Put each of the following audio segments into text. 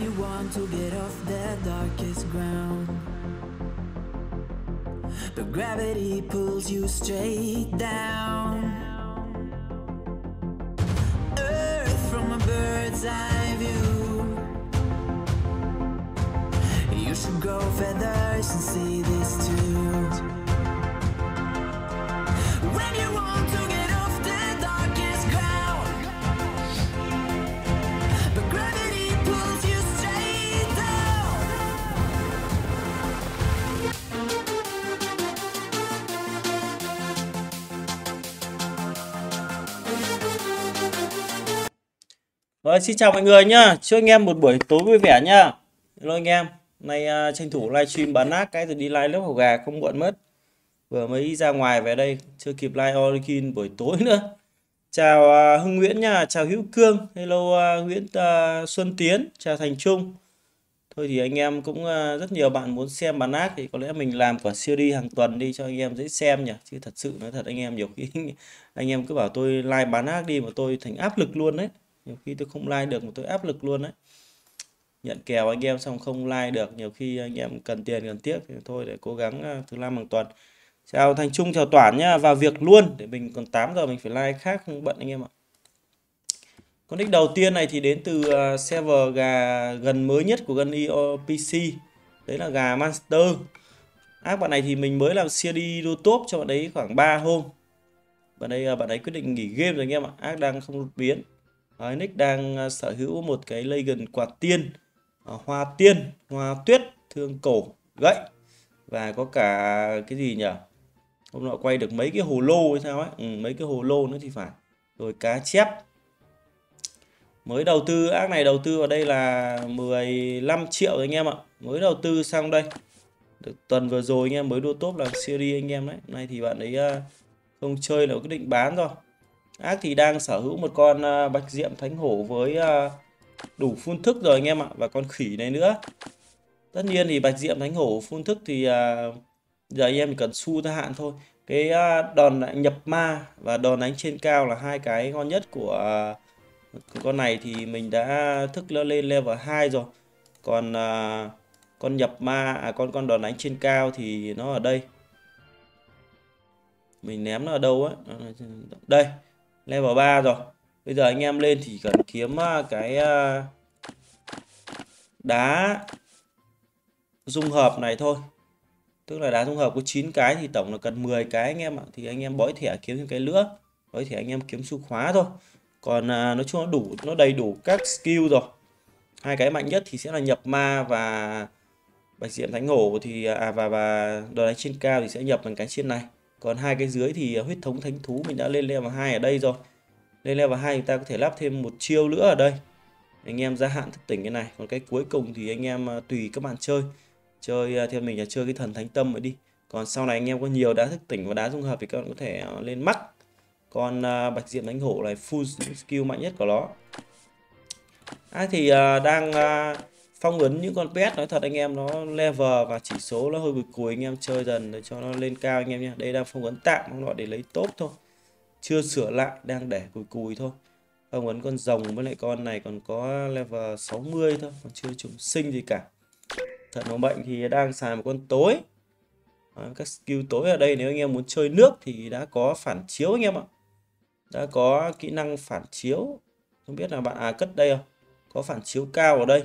you want to get off the darkest ground. But gravity pulls you straight down. Earth from a bird's eye view. You should grow feathers and see the Rồi, xin chào mọi người nhá. Chúc anh em một buổi tối vui vẻ nhá. Hello anh em. Nay uh, tranh thủ livestream bán nát cái rồi đi live lớp học gà không muộn mất. Vừa mới ra ngoài về đây, chưa kịp live Origin buổi tối nữa. Chào uh, Hưng Nguyễn nha, chào Hữu Cương, hello uh, Nguyễn uh, Xuân Tiến, chào Thành Trung. Thôi thì anh em cũng uh, rất nhiều bạn muốn xem bán nát thì có lẽ mình làm quả series hàng tuần đi cho anh em dễ xem nhỉ. Chứ thật sự nói thật anh em nhiều khi anh em cứ bảo tôi live bán nát đi mà tôi thành áp lực luôn đấy nhiều khi tôi không like được mà tôi áp lực luôn đấy nhận kèo anh em xong không like được nhiều khi anh em cần tiền cần tiếc thì thôi để cố gắng à, thứ năm bằng tuần chào thành trung chào toản nhá vào việc luôn để mình còn 8 giờ mình phải like khác không bận anh em ạ con nick đầu tiên này thì đến từ à, server gà gần mới nhất của gần EOPC đấy là gà Monster ác bạn này thì mình mới làm CD đô top cho bạn ấy khoảng 3 hôm bạn đây, à, bạn ấy quyết định nghỉ game rồi anh em ạ ác đang không đột biến Ờ, Nick đang ờ, sở hữu một cái Legion quạt tiên, ờ, hoa tiên, hoa tuyết, thương cổ, gậy và có cả cái gì nhỉ? Hôm nọ quay được mấy cái hồ lô hay sao ấy, ừ, mấy cái hồ lô nữa thì phải. Rồi cá chép. Mới đầu tư ác này đầu tư vào đây là 15 triệu anh em ạ. Mới đầu tư xong đây. Được tuần vừa rồi anh em mới đua top là series anh em đấy. Hôm nay thì bạn ấy không chơi là quyết định bán rồi. Ác thì đang sở hữu một con ờ, bạch diệm thánh hổ với ờ, đủ phun thức rồi anh em ạ. Và con khỉ này nữa. Tất nhiên thì bạch diệm thánh hổ phun thức thì ờ, giờ anh em chỉ cần su ra hạn thôi. Cái đòn nhập ma và đòn đánh trên cao là hai cái ngon nhất của, con này thì mình đã thức lên level 2 rồi. Còn con nhập ma, à, con con đòn đánh trên cao thì nó ở đây mình ném nó ở đâu á đây level 3 rồi bây giờ anh em lên thì cần kiếm à, cái à, đá dung hợp này thôi tức là đá dung hợp có 9 cái thì tổng là cần 10 cái anh em ạ thì anh em bói thẻ kiếm thêm cái nữa bói thẻ anh em kiếm su khóa thôi còn à, nói chung nó đủ nó đầy đủ các skill rồi hai cái mạnh nhất thì sẽ là nhập ma và bạch diện thánh hổ thì à và và đòn đánh trên cao thì sẽ nhập bằng cái trên này còn hai cái dưới thì à, huyết thống thánh thú mình đã lên level 2 ở đây rồi lên level 2 chúng ta có thể lắp thêm một chiêu nữa ở đây anh em gia hạn thức tỉnh cái này còn cái cuối cùng thì anh em à, tùy các bạn chơi chơi à, theo mình là chơi cái thần thánh tâm mới đi còn sau này anh em có nhiều đá thức tỉnh và đá dung hợp thì các bạn có thể lên mắc còn bạch diện đánh hổ này full skill mạnh nhất của nó à, thì đang phong ấn những con pet nói thật anh em nó level và chỉ số nó hơi bực cùi anh em chơi dần để cho nó lên cao anh em nhé đây đang phong ấn tạm không loại để lấy tốt thôi chưa sửa lại đang để cùi cùi thôi phong ấn con rồng với lại con này còn có level 60 thôi còn chưa trùng sinh gì cả thật nó bệnh thì đang xài một con tối các skill tối ở đây nếu anh em muốn chơi nước thì đã có phản chiếu anh em ạ đã có kỹ năng phản chiếu không biết là bạn à cất đây không có phản chiếu cao ở đây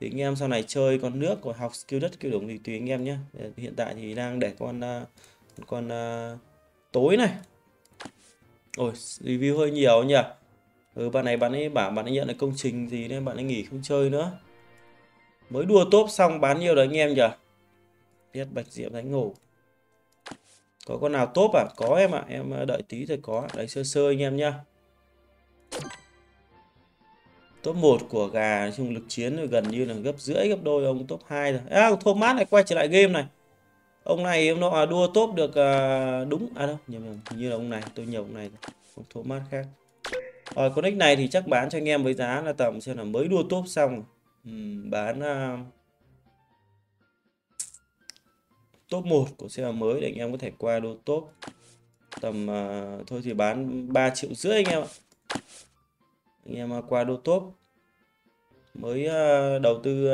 thì anh em sau này chơi con nước còn học skill đất kiểu đúng thì tùy anh em nhé hiện tại thì đang để con à, con uh, tối này ôi review hơi nhiều nhỉ ừ bạn này bạn ấy bảo bạn ấy nhận được công trình gì nên bạn ấy nghỉ không chơi nữa mới đua top xong bán nhiều đấy anh em nhỉ biết bạch diệm đánh ngủ có con nào top à có em ạ à. em đợi tí rồi có Đấy sơ sơ anh em nhá top 1 của gà nói chung lực chiến rồi gần như là gấp rưỡi gấp đôi ông top 2 rồi à, Thomas lại quay trở lại game này ông này ông nó đua top được à, đúng à đâu nhầm nhầm như là ông này tôi nhầm ông này ông Thomas khác rồi ờ, con nick này thì chắc bán cho anh em với giá là tầm xem là mới đua top xong ừ, bán à, top 1 của xe mới để anh em có thể qua đua top tầm uh, thôi thì bán 3 triệu rưỡi anh em ạ anh em qua đô top mới ờ, đầu tư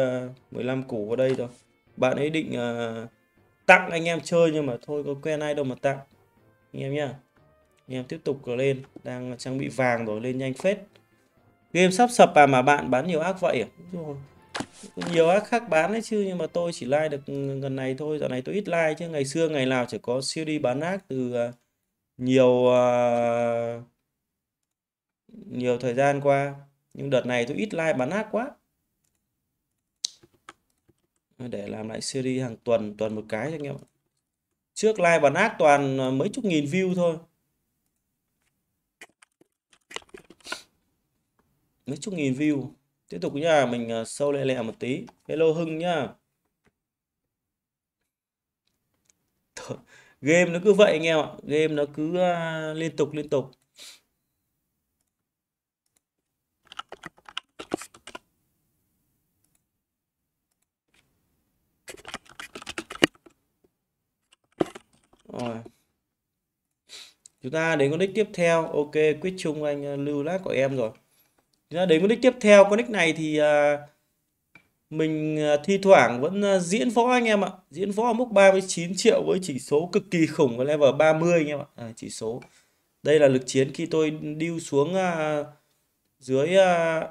15 ờ, củ vào đây rồi bạn ấy định ờ, tặng anh em chơi nhưng mà thôi có quen ai đâu mà tặng anh em nhá anh em tiếp tục lên đang trang bị vàng rồi lên nhanh phết game sắp sập à mà bạn bán nhiều ác vậy à? rồi nhiều ác khác bán đấy chứ nhưng mà tôi chỉ like được ừ, gần này thôi giờ này tôi ít like chứ ngày xưa ngày nào chỉ có siêu đi bán ác từ nhiều uh, nhiều thời gian qua nhưng đợt này tôi ít like bán ác quá để làm lại series hàng tuần tuần một cái cho anh em trước like bán ác toàn ờ, mấy chục nghìn view thôi mấy chục nghìn view tiếp tục nhá mình ờ, sâu lẹ lẹ một tí hello hưng nhá game nó cứ vậy anh em ạ game nó cứ ờ, liên tục liên tục rồi chúng ta đến con nick tiếp theo ok quyết chung anh ờ, lưu lát của em rồi chúng ta đến con nick tiếp theo con nick này thì uh, mình ờ, thi thoảng vẫn diễn võ anh em ạ diễn võ ở mức 39 triệu với chỉ số cực kỳ khủng ở level 30 anh em ạ à, chỉ số đây là lực chiến khi tôi điêu xuống uh, dưới uh,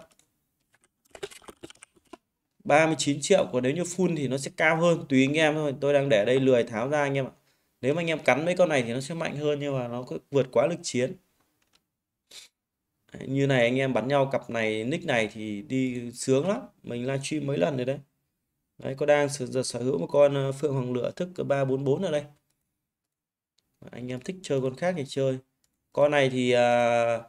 39 triệu còn nếu như full thì nó sẽ cao hơn tùy anh em thôi tôi đang để đây lười tháo ra anh em ạ nếu mà anh em cắn mấy con này thì nó sẽ mạnh hơn nhưng mà nó cứ vượt quá lực chiến như này anh em bắn nhau cặp này nick này thì đi sướng lắm mình livestream mấy lần rồi đấy đấy có đang sở, sở hữu một con ờ, phượng hoàng lửa thức 344 ở đây anh em thích chơi con khác thì chơi con này thì à,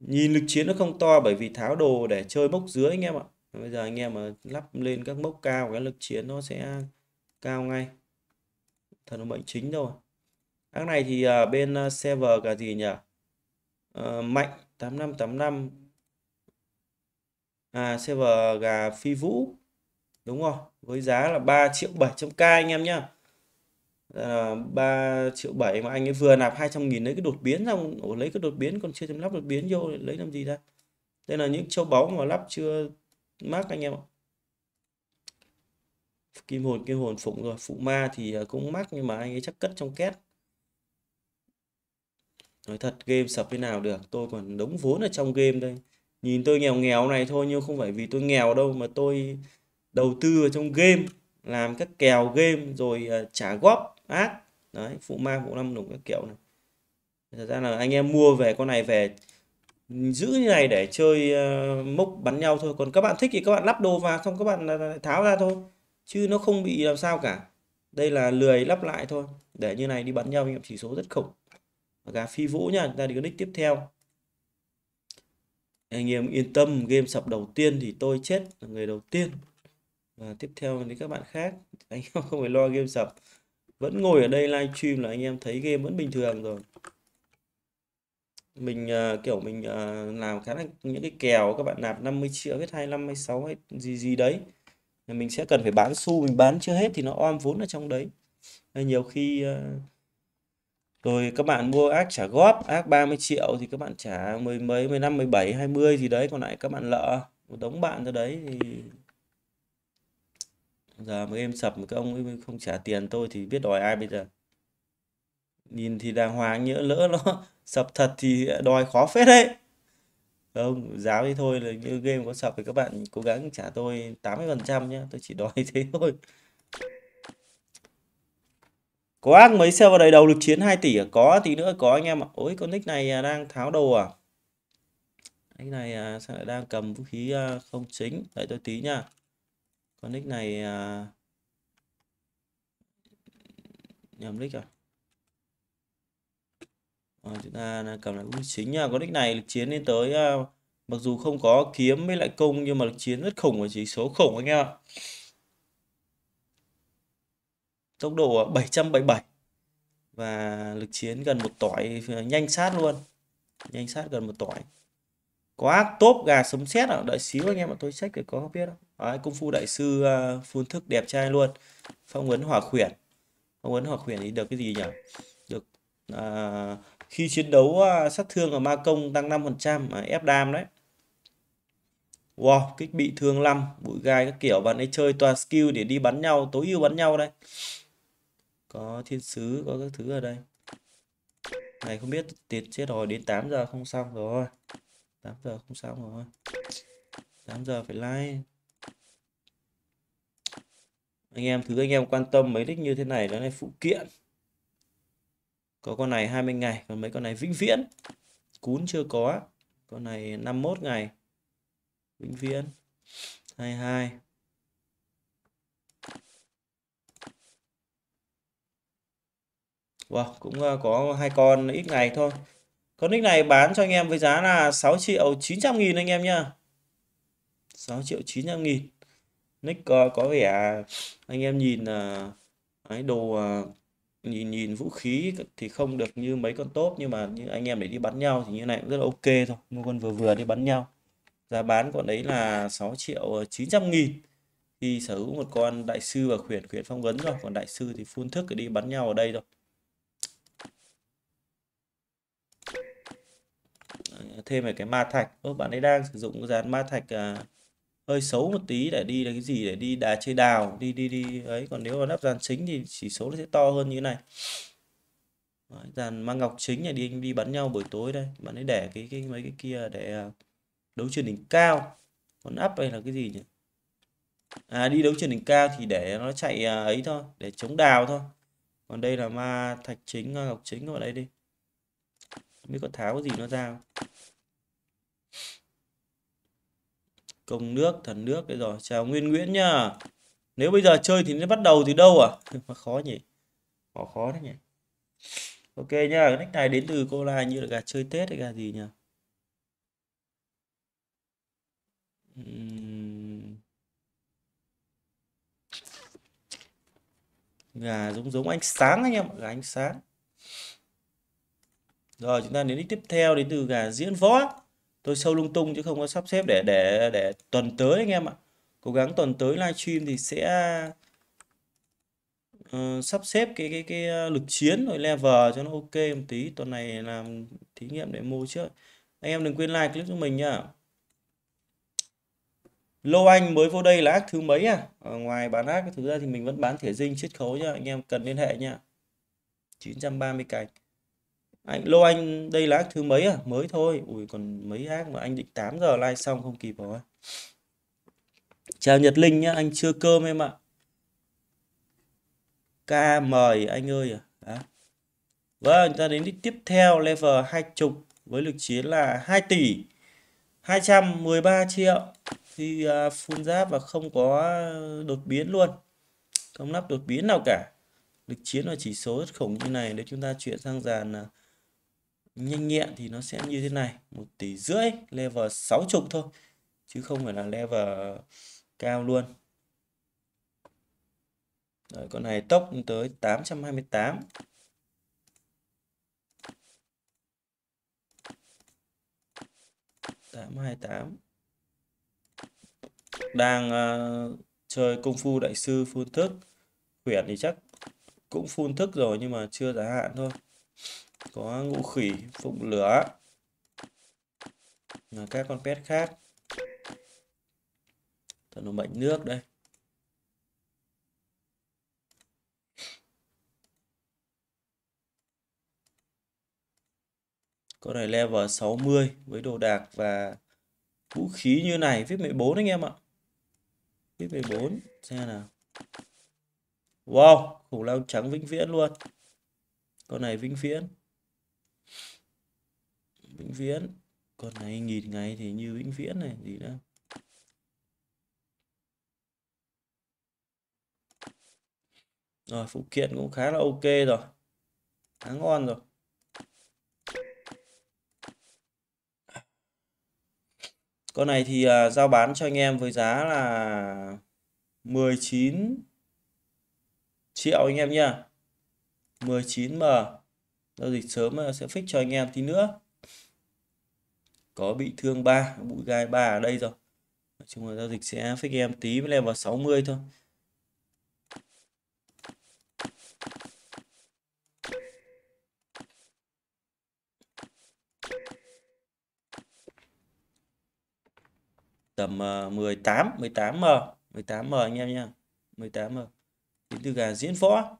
nhìn lực chiến nó không to bởi vì tháo đồ để chơi mốc dưới anh em ạ bây giờ anh em mà lắp lên các mốc cao cái lực chiến nó sẽ cao ngay thần bệnh chính thôi hãng này thì à, bên à, server cả gì nhỉ à, mạnh 8585 à server gà phi vũ đúng không với giá là 3 triệu 700 k anh em nhá à, ờ, 3 triệu 7 mà anh ấy vừa nạp 200 nghìn lấy cái đột biến xong ổ lấy cái đột biến còn chưa chấm lắp đột biến vô lấy làm gì ra đây là những châu báu mà lắp chưa mắc anh em ạ kim hồn kim hồn phụng rồi phụ ma thì à, cũng mắc nhưng mà anh ấy chắc cất trong két nói thật game sập thế nào được tôi còn đống vốn ở trong game đây nhìn tôi nghèo nghèo này thôi nhưng không phải vì tôi nghèo đâu mà tôi đầu tư ở trong game làm các kèo game rồi à, trả góp ác đấy phụ ma phụ năm đủ các kiểu này thật ra là anh em mua về con này về giữ như này để chơi uh, mốc bắn nhau thôi còn các bạn thích thì các bạn lắp đồ vào xong các bạn tháo ra thôi chứ nó không bị làm sao cả đây là lười lắp lại thôi để như này đi bắn nhau anh em chỉ số rất khủng gà phi vũ nha chúng ta đi con nick tiếp theo anh em yên tâm game sập đầu tiên thì tôi chết là người đầu tiên và tiếp theo đến các bạn khác anh em không phải lo game sập vẫn ngồi ở đây live stream là anh em thấy game vẫn bình thường rồi mình uh, kiểu mình uh, làm khá là những cái kèo các bạn nạp 50 triệu hết 25 26 hay gì gì đấy mình sẽ cần phải bán xu mình bán chưa hết thì nó om vốn ở trong đấy Nên nhiều khi rồi ờ, các bạn mua ác trả góp ác 30 triệu thì các bạn trả mười mấy mười năm mười bảy hai mươi gì đấy còn lại các bạn lỡ một đống bạn ra đấy thì giờ mà game sập mà các ông ấy không trả tiền tôi thì biết đòi ai bây giờ nhìn thì đàng hoàng nhỡ lỡ nó sập thật thì đòi khó phết đấy không giáo thì thôi là như game có sập thì các bạn cố gắng trả tôi 80 phần trăm nhé tôi chỉ đòi thế thôi có ác mấy xe vào đầy đầu lực chiến 2 tỷ à? có tí nữa có anh em ạ ối con nick này à, đang tháo đồ à anh này à, sao lại đang cầm vũ khí à, không chính đợi tôi tí nha con nick này nhầm nick à à, chúng ta cầm lại bút chính nha có đích này lực chiến lên tới uh, mặc dù không có kiếm với lại công nhưng mà lực chiến rất khủng và chỉ số khủng anh em ạ tốc độ 777 à, và lực chiến gần một tỏi à, nhanh sát luôn nhanh sát gần một tỏi quá tốt gà sống xét ạ à. đợi xíu anh em ạ tôi check để có biết không à, công phu đại sư uh, phun thức đẹp trai luôn phong ấn hỏa khuyển phong ấn hỏa khuyển thì được cái gì nhỉ được uh, khi chiến đấu à, sát thương ở ma công tăng 5% à, ép đam đấy wow kích bị thương 5 bụi gai các kiểu bạn ấy chơi toàn skill để đi bắn nhau tối ưu bắn nhau đây có thiên sứ có các thứ ở đây này không biết tiệt chết rồi đến 8 giờ không xong rồi 8 giờ không xong rồi 8 giờ phải like anh em thứ anh em quan tâm mấy nick như thế này đó là phụ kiện có con này 20 ngày còn mấy con này vĩnh viễn cún chưa có con này 51 ngày vĩnh viễn 22 Wow, cũng ờ, có hai con ít ngày thôi. Con nick này bán cho anh em với giá là 6 triệu 900 nghìn anh em nhá. 6 triệu 900 nghìn. Nick có, có vẻ anh em nhìn là ờ, uh, đồ uh, nhìn nhìn vũ khí thì không được như mấy con tốt nhưng mà như anh em để đi bắn nhau thì như này cũng rất là ok thôi mua con vừa vừa đi bắn nhau giá bán con đấy là 6 triệu 900 nghìn thì sở hữu một con đại sư và khuyển khuyển phong vấn rồi còn đại sư thì phun thức để đi bắn nhau ở đây rồi thêm về cái ma thạch Ô, bạn ấy đang sử dụng dàn ma thạch à, hơi xấu một tí để đi là cái gì để đi đá chơi đào đi đi đi ấy còn nếu mà đắp dàn chính thì chỉ số nó sẽ to hơn như thế này Đấy, dàn mang ngọc chính này đi đi bắn nhau buổi tối đây bạn ấy để cái cái mấy cái kia để à, đấu truyền đỉnh cao còn áp đây là cái gì nhỉ à đi đấu truyền đỉnh cao thì để nó chạy à, ấy thôi để chống đào thôi còn đây là ma thạch chính ngọc chính các bạn ấy đi không biết có tháo cái gì nó ra không? công nước thần nước cái rồi chào nguyên nguyễn nha nếu bây giờ chơi thì nó bắt đầu từ đâu à mà khó nhỉ khó khó đấy nhỉ ok nha cái nick này đến từ cô là như là gà chơi tết hay gà gì nhỉ gà giống giống ánh sáng anh em gà ánh sáng rồi chúng ta đến tiếp theo đến từ gà diễn võ tôi sâu lung tung chứ không có sắp xếp để để để tuần tới anh em ạ cố gắng tuần tới livestream thì sẽ uh, sắp xếp cái cái cái ờ, lực chiến rồi level cho nó ok một tí tuần này làm thí nghiệm để mua trước anh em đừng quên like clip cho mình nhá Lô Anh mới vô đây là ác thứ mấy à? Ở ngoài bán ác cái thứ ra thì mình vẫn bán thể dinh chiết khấu nhá. Anh em cần liên hệ nhá. 930 cành anh lô anh đây là ác thứ mấy à mới thôi ui còn mấy ác mà anh định 8 giờ live xong không kịp rồi chào Nhật Linh nhá anh chưa cơm em ạ ca mời anh ơi à Đó. vâng ta đến tiếp theo level hai chục với lực chiến là 2 tỷ 213 triệu thì phun à, giáp và không có đột biến luôn không lắp đột biến nào cả lực chiến và chỉ số rất khủng như này để chúng ta chuyển sang dàn à, nhanh nhẹn thì nó sẽ như thế này một tỷ rưỡi level 60 thôi chứ không phải là level cao luôn Đấy, con này tốc tới 828 828 đang uh, chơi công phu đại sư phun thức khuyển thì chắc cũng phun thức rồi nhưng mà chưa giá hạn thôi có ngũ khỉ phụng lửa và các con pet khác thần bệnh nước đây con này level 60 với đồ đạc và vũ khí như này viết 14 anh em ạ viết 14 xem nào wow khủng long trắng vĩnh viễn luôn con này vĩnh viễn vĩnh viễn con này nghỉ ngày thì như vĩnh viễn này gì đó rồi phụ kiện cũng khá là ok rồi khá ngon rồi con này thì uh, giao bán cho anh em với giá là 19 triệu anh em nha 19 m giao dịch sớm sẽ fix cho anh em tí nữa có bị thương ba bụi gai ba ở đây rồi nói chung là giao dịch sẽ fix em tí với em vào 60 thôi tầm 18 ờ, 18 m 18 m anh em nha 18 m đến từ gà diễn võ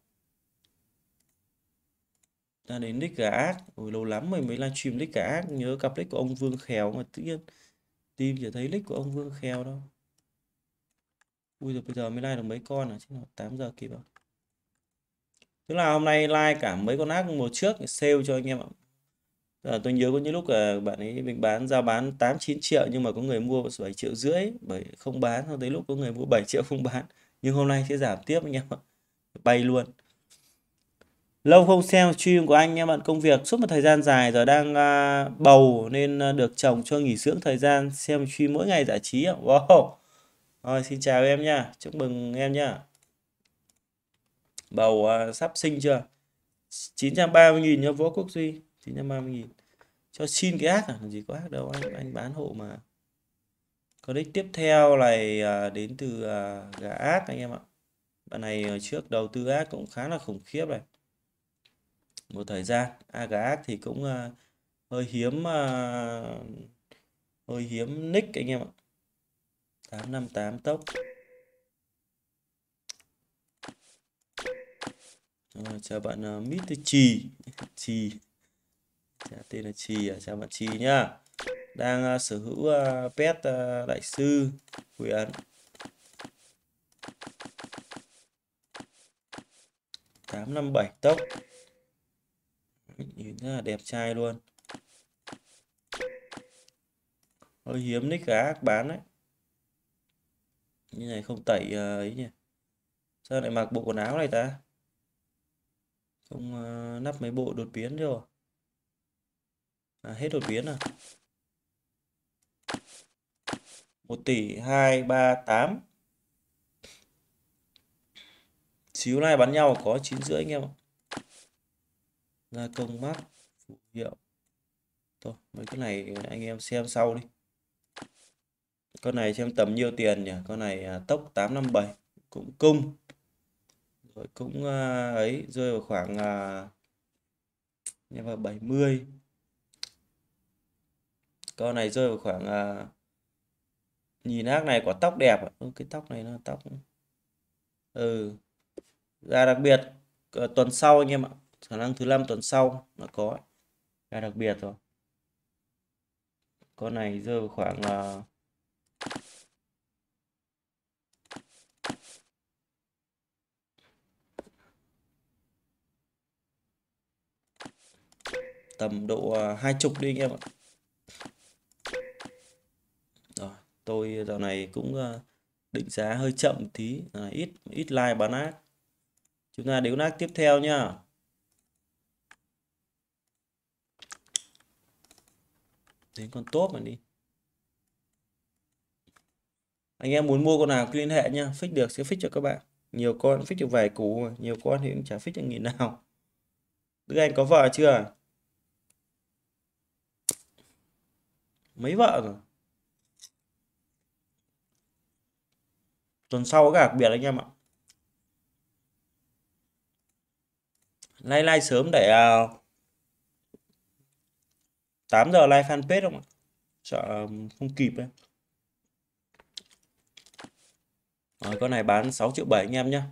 ta đến nick cả, ác Ôi, lâu lắm rồi mới livestream nick cả ác nhớ cặp nick của ông Vương Khéo mà tự nhiên tìm chưa thấy nick của ông Vương Khéo đâu Ui rồi bây giờ mới like được mấy con à chứ nào tám giờ kịp không tức là hôm nay like cả mấy con ác một trước sale cho anh em ạ À, tôi nhớ có những lúc là bạn ấy mình bán giao bán 8 9 triệu nhưng mà có người mua 7 triệu rưỡi bởi không bán sau tới lúc có người mua 7 triệu không bán nhưng hôm nay sẽ giảm tiếp anh em ạ bay luôn lâu không xem stream của anh em bạn công việc suốt một thời gian dài rồi đang uh, bầu nên à, được chồng cho nghỉ dưỡng thời gian xem stream mỗi ngày giải trí ạ wow rồi xin chào em nha chúc mừng em nha bầu uh, sắp sinh chưa 930.000 cho Võ Quốc Duy 930.000 cho xin cái ác à gì có ác đâu anh anh bán hộ mà có đích tiếp theo này uh, đến từ uh, gà ác anh em ạ bạn này trước đầu tư ác cũng khá là khủng khiếp này một thời gian Agar thì cũng uh, hơi hiếm uh, hơi hiếm nick anh em ạ 858 tốc Rồi, chào bạn uh, Mr. Trì Trì Chà, tên là Trì à? chào bạn Trì nhá đang uh, sở hữu uh, pet uh, đại sư quyền tám năm bảy tốc nhìn rất là đẹp trai luôn hơi hiếm nick khá bán đấy như này không tẩy ờ, ấy nhỉ sao lại mặc bộ quần áo này ta không uh, nắp mấy bộ đột biến chưa à, hết đột biến à 1 tỷ 238 xíu này bắn nhau có chín rưỡi anh em ạ gia công mát phụ hiệu thôi mấy cái này anh em xem sau đi con này xem tầm nhiêu tiền nhỉ con này à, tốc 857 cũng cung rồi cũng à, ấy rơi vào khoảng uh, vào 70 con này rơi vào khoảng uh, nhìn ác này quả tóc đẹp ừ, cái tóc này nó tóc ừ ra đặc biệt tuần sau anh em ạ khả năng thứ năm tuần sau nó có ra đặc biệt rồi con này rơi khoảng là tầm độ à, hai chục đi anh em ạ rồi tôi dạo này cũng à, định giá hơi chậm tí à, ít ít like bán ác chúng ta đến nát tiếp theo nhá đến con tốt mà đi anh em muốn mua con nào cứ liên hệ nha fix được sẽ fix cho các bạn nhiều con fix được vài củ nhiều con thì cũng chả fix được nghìn nào Đức Anh có vợ chưa mấy vợ rồi tuần sau có đặc biệt anh em ạ lai lai sớm để uh, 8 giờ live fanpage không ạ sợ um, không kịp ấy. rồi con này bán 6 triệu 7 anh em nhá.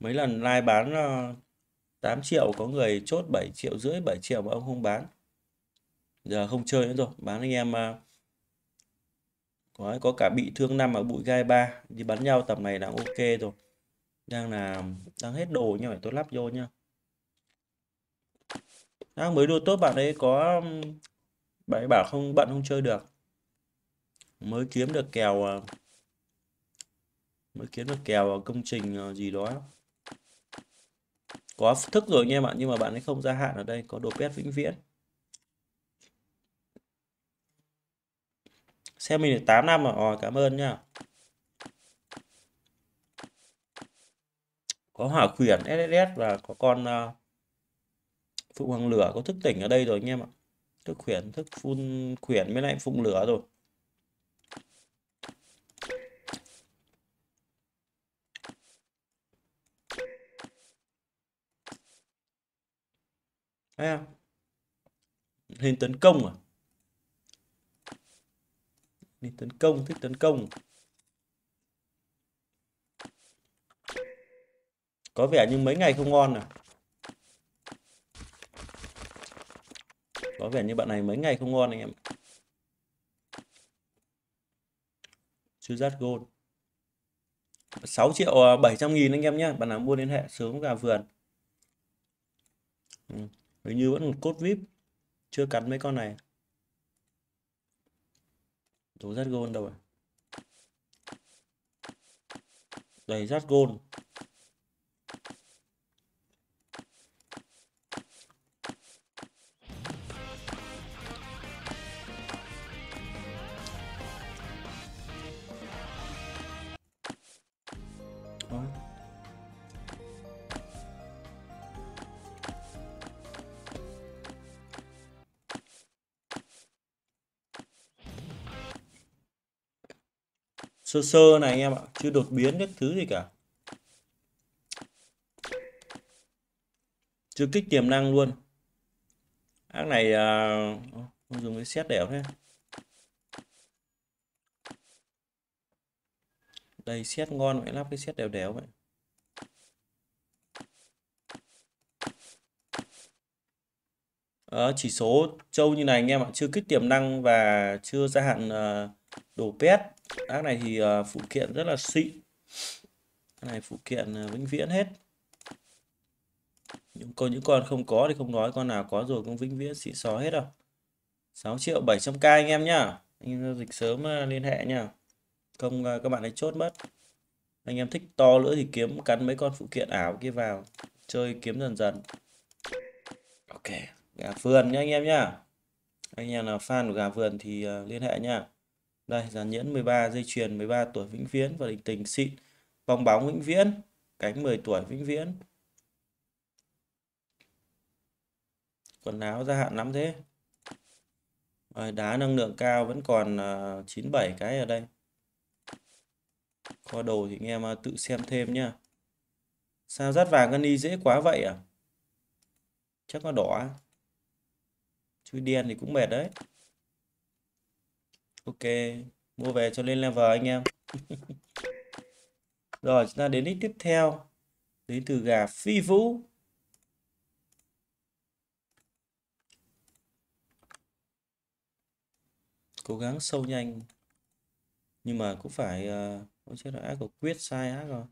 mấy lần live bán 8 ờ, triệu có người chốt 7 triệu rưỡi 7 triệu mà ông không bán giờ không chơi nữa rồi bán anh em ờ, có có cả bị thương năm ở bụi gai ba đi bắn nhau tầm này đang ok rồi đang là đang hết đồ nhưng phải tôi lắp vô nhá à, mới đua tốt bạn ấy có bạn ấy bảo không bận không chơi được mới kiếm được kèo ờ, mới kiếm được kèo công trình ờ, gì đó có thức rồi anh bạn nhưng mà bạn ấy không gia hạn ở đây có đồ pet vĩnh viễn xem mình được 8 năm rồi à, ờ, cảm ơn nha có hỏa khuyển SSS và có con uh, Phụng hoàng lửa có thức tỉnh ở đây rồi anh em ạ. Thức khuyển, thức phun khuyển với lại phụng lửa rồi. Thấy không? Hình tấn công à? Hình tấn công, thích tấn công. Có vẻ như mấy ngày không ngon à? có vẻ như bạn này mấy ngày không ngon anh em Suzat Gold 6 triệu 700 à, nghìn anh em nhé bạn nào mua liên hệ sớm gà vườn ừ. hình như vẫn một cốt vip chưa cắn mấy con này Tố rát gôn đâu rồi à? Đầy rát gôn sơ sơ này anh em ạ chưa đột biến các thứ gì cả chưa kích tiềm năng luôn ác này à, dùng cái xét đẻo thế đây xét ngon vậy lắp cái xét đẻo đẻo vậy à, chỉ số trâu như này anh em ạ chưa kích tiềm năng và chưa gia hạn à, đồ pet bác này thì uh, phụ kiện rất là xịn cái này phụ kiện uh, vĩnh viễn hết những con những con không có thì không nói con nào có rồi cũng vĩnh viễn xịn xó hết đâu 6 triệu 700k anh em nhá anh em giao dịch sớm uh, liên hệ nhá không uh, các bạn ấy chốt mất anh em thích to nữa thì kiếm cắn mấy con phụ kiện ảo kia vào chơi kiếm dần dần ok gà vườn nhá anh em nhá anh em là fan của gà vườn thì uh, liên hệ nhá đây, giàn nhẫn 13, dây chuyền 13 tuổi vĩnh viễn và định tình xịn. Vòng bóng vĩnh viễn, cánh 10 tuổi vĩnh viễn. Quần áo gia hạn lắm thế. Rồi, đá năng lượng cao vẫn còn 97 à, cái ở đây. kho đồ thì anh em tự xem thêm nhá. Sao rát vàng Gani dễ quá vậy à? Chắc nó đỏ. Chui đen thì cũng mệt đấy ok mua về cho lên level anh em rồi chúng ta đến nick tiếp theo đến từ gà phi vũ cố gắng sâu nhanh nhưng mà cũng phải uh, chết rồi ác của quyết sai ác rồi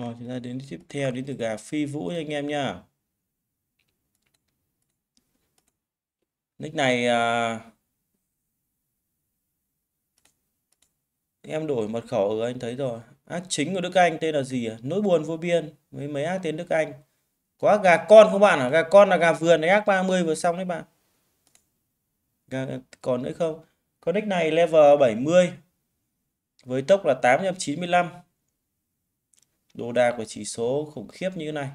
Rồi chúng ta đến tiếp theo đến từ gà phi vũ nha anh em nha. Nick này à... em đổi mật khẩu rồi anh thấy rồi. Ác chính của Đức Anh tên là gì à? Nỗi buồn vô biên mấy mấy ác tên Đức Anh. Có gà con không bạn ạ? À? Gà con là gà vườn đấy ác 30 vừa xong đấy bạn. Gà còn nữa không? Con nick này level 70 với tốc là 895 đồ đạc và chỉ số khủng khiếp như này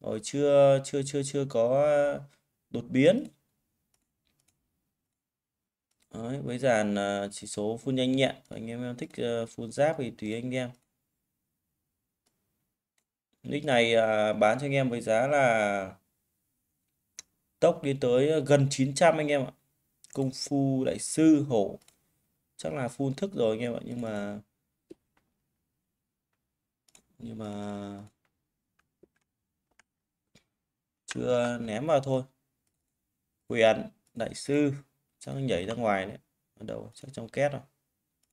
rồi chưa chưa chưa chưa có đột biến Đấy, với dàn à, chỉ số phun nhanh nhẹn anh em em thích phun à, giáp thì tùy anh em nick này à, bán cho anh em với giá là tốc đi tới gần 900 anh em ạ công phu đại sư hổ chắc là phun thức rồi anh em ạ nhưng mà nhưng mà chưa ném vào thôi quyền đại sư chắc nhảy ra ngoài đấy bắt đầu chắc trong két rồi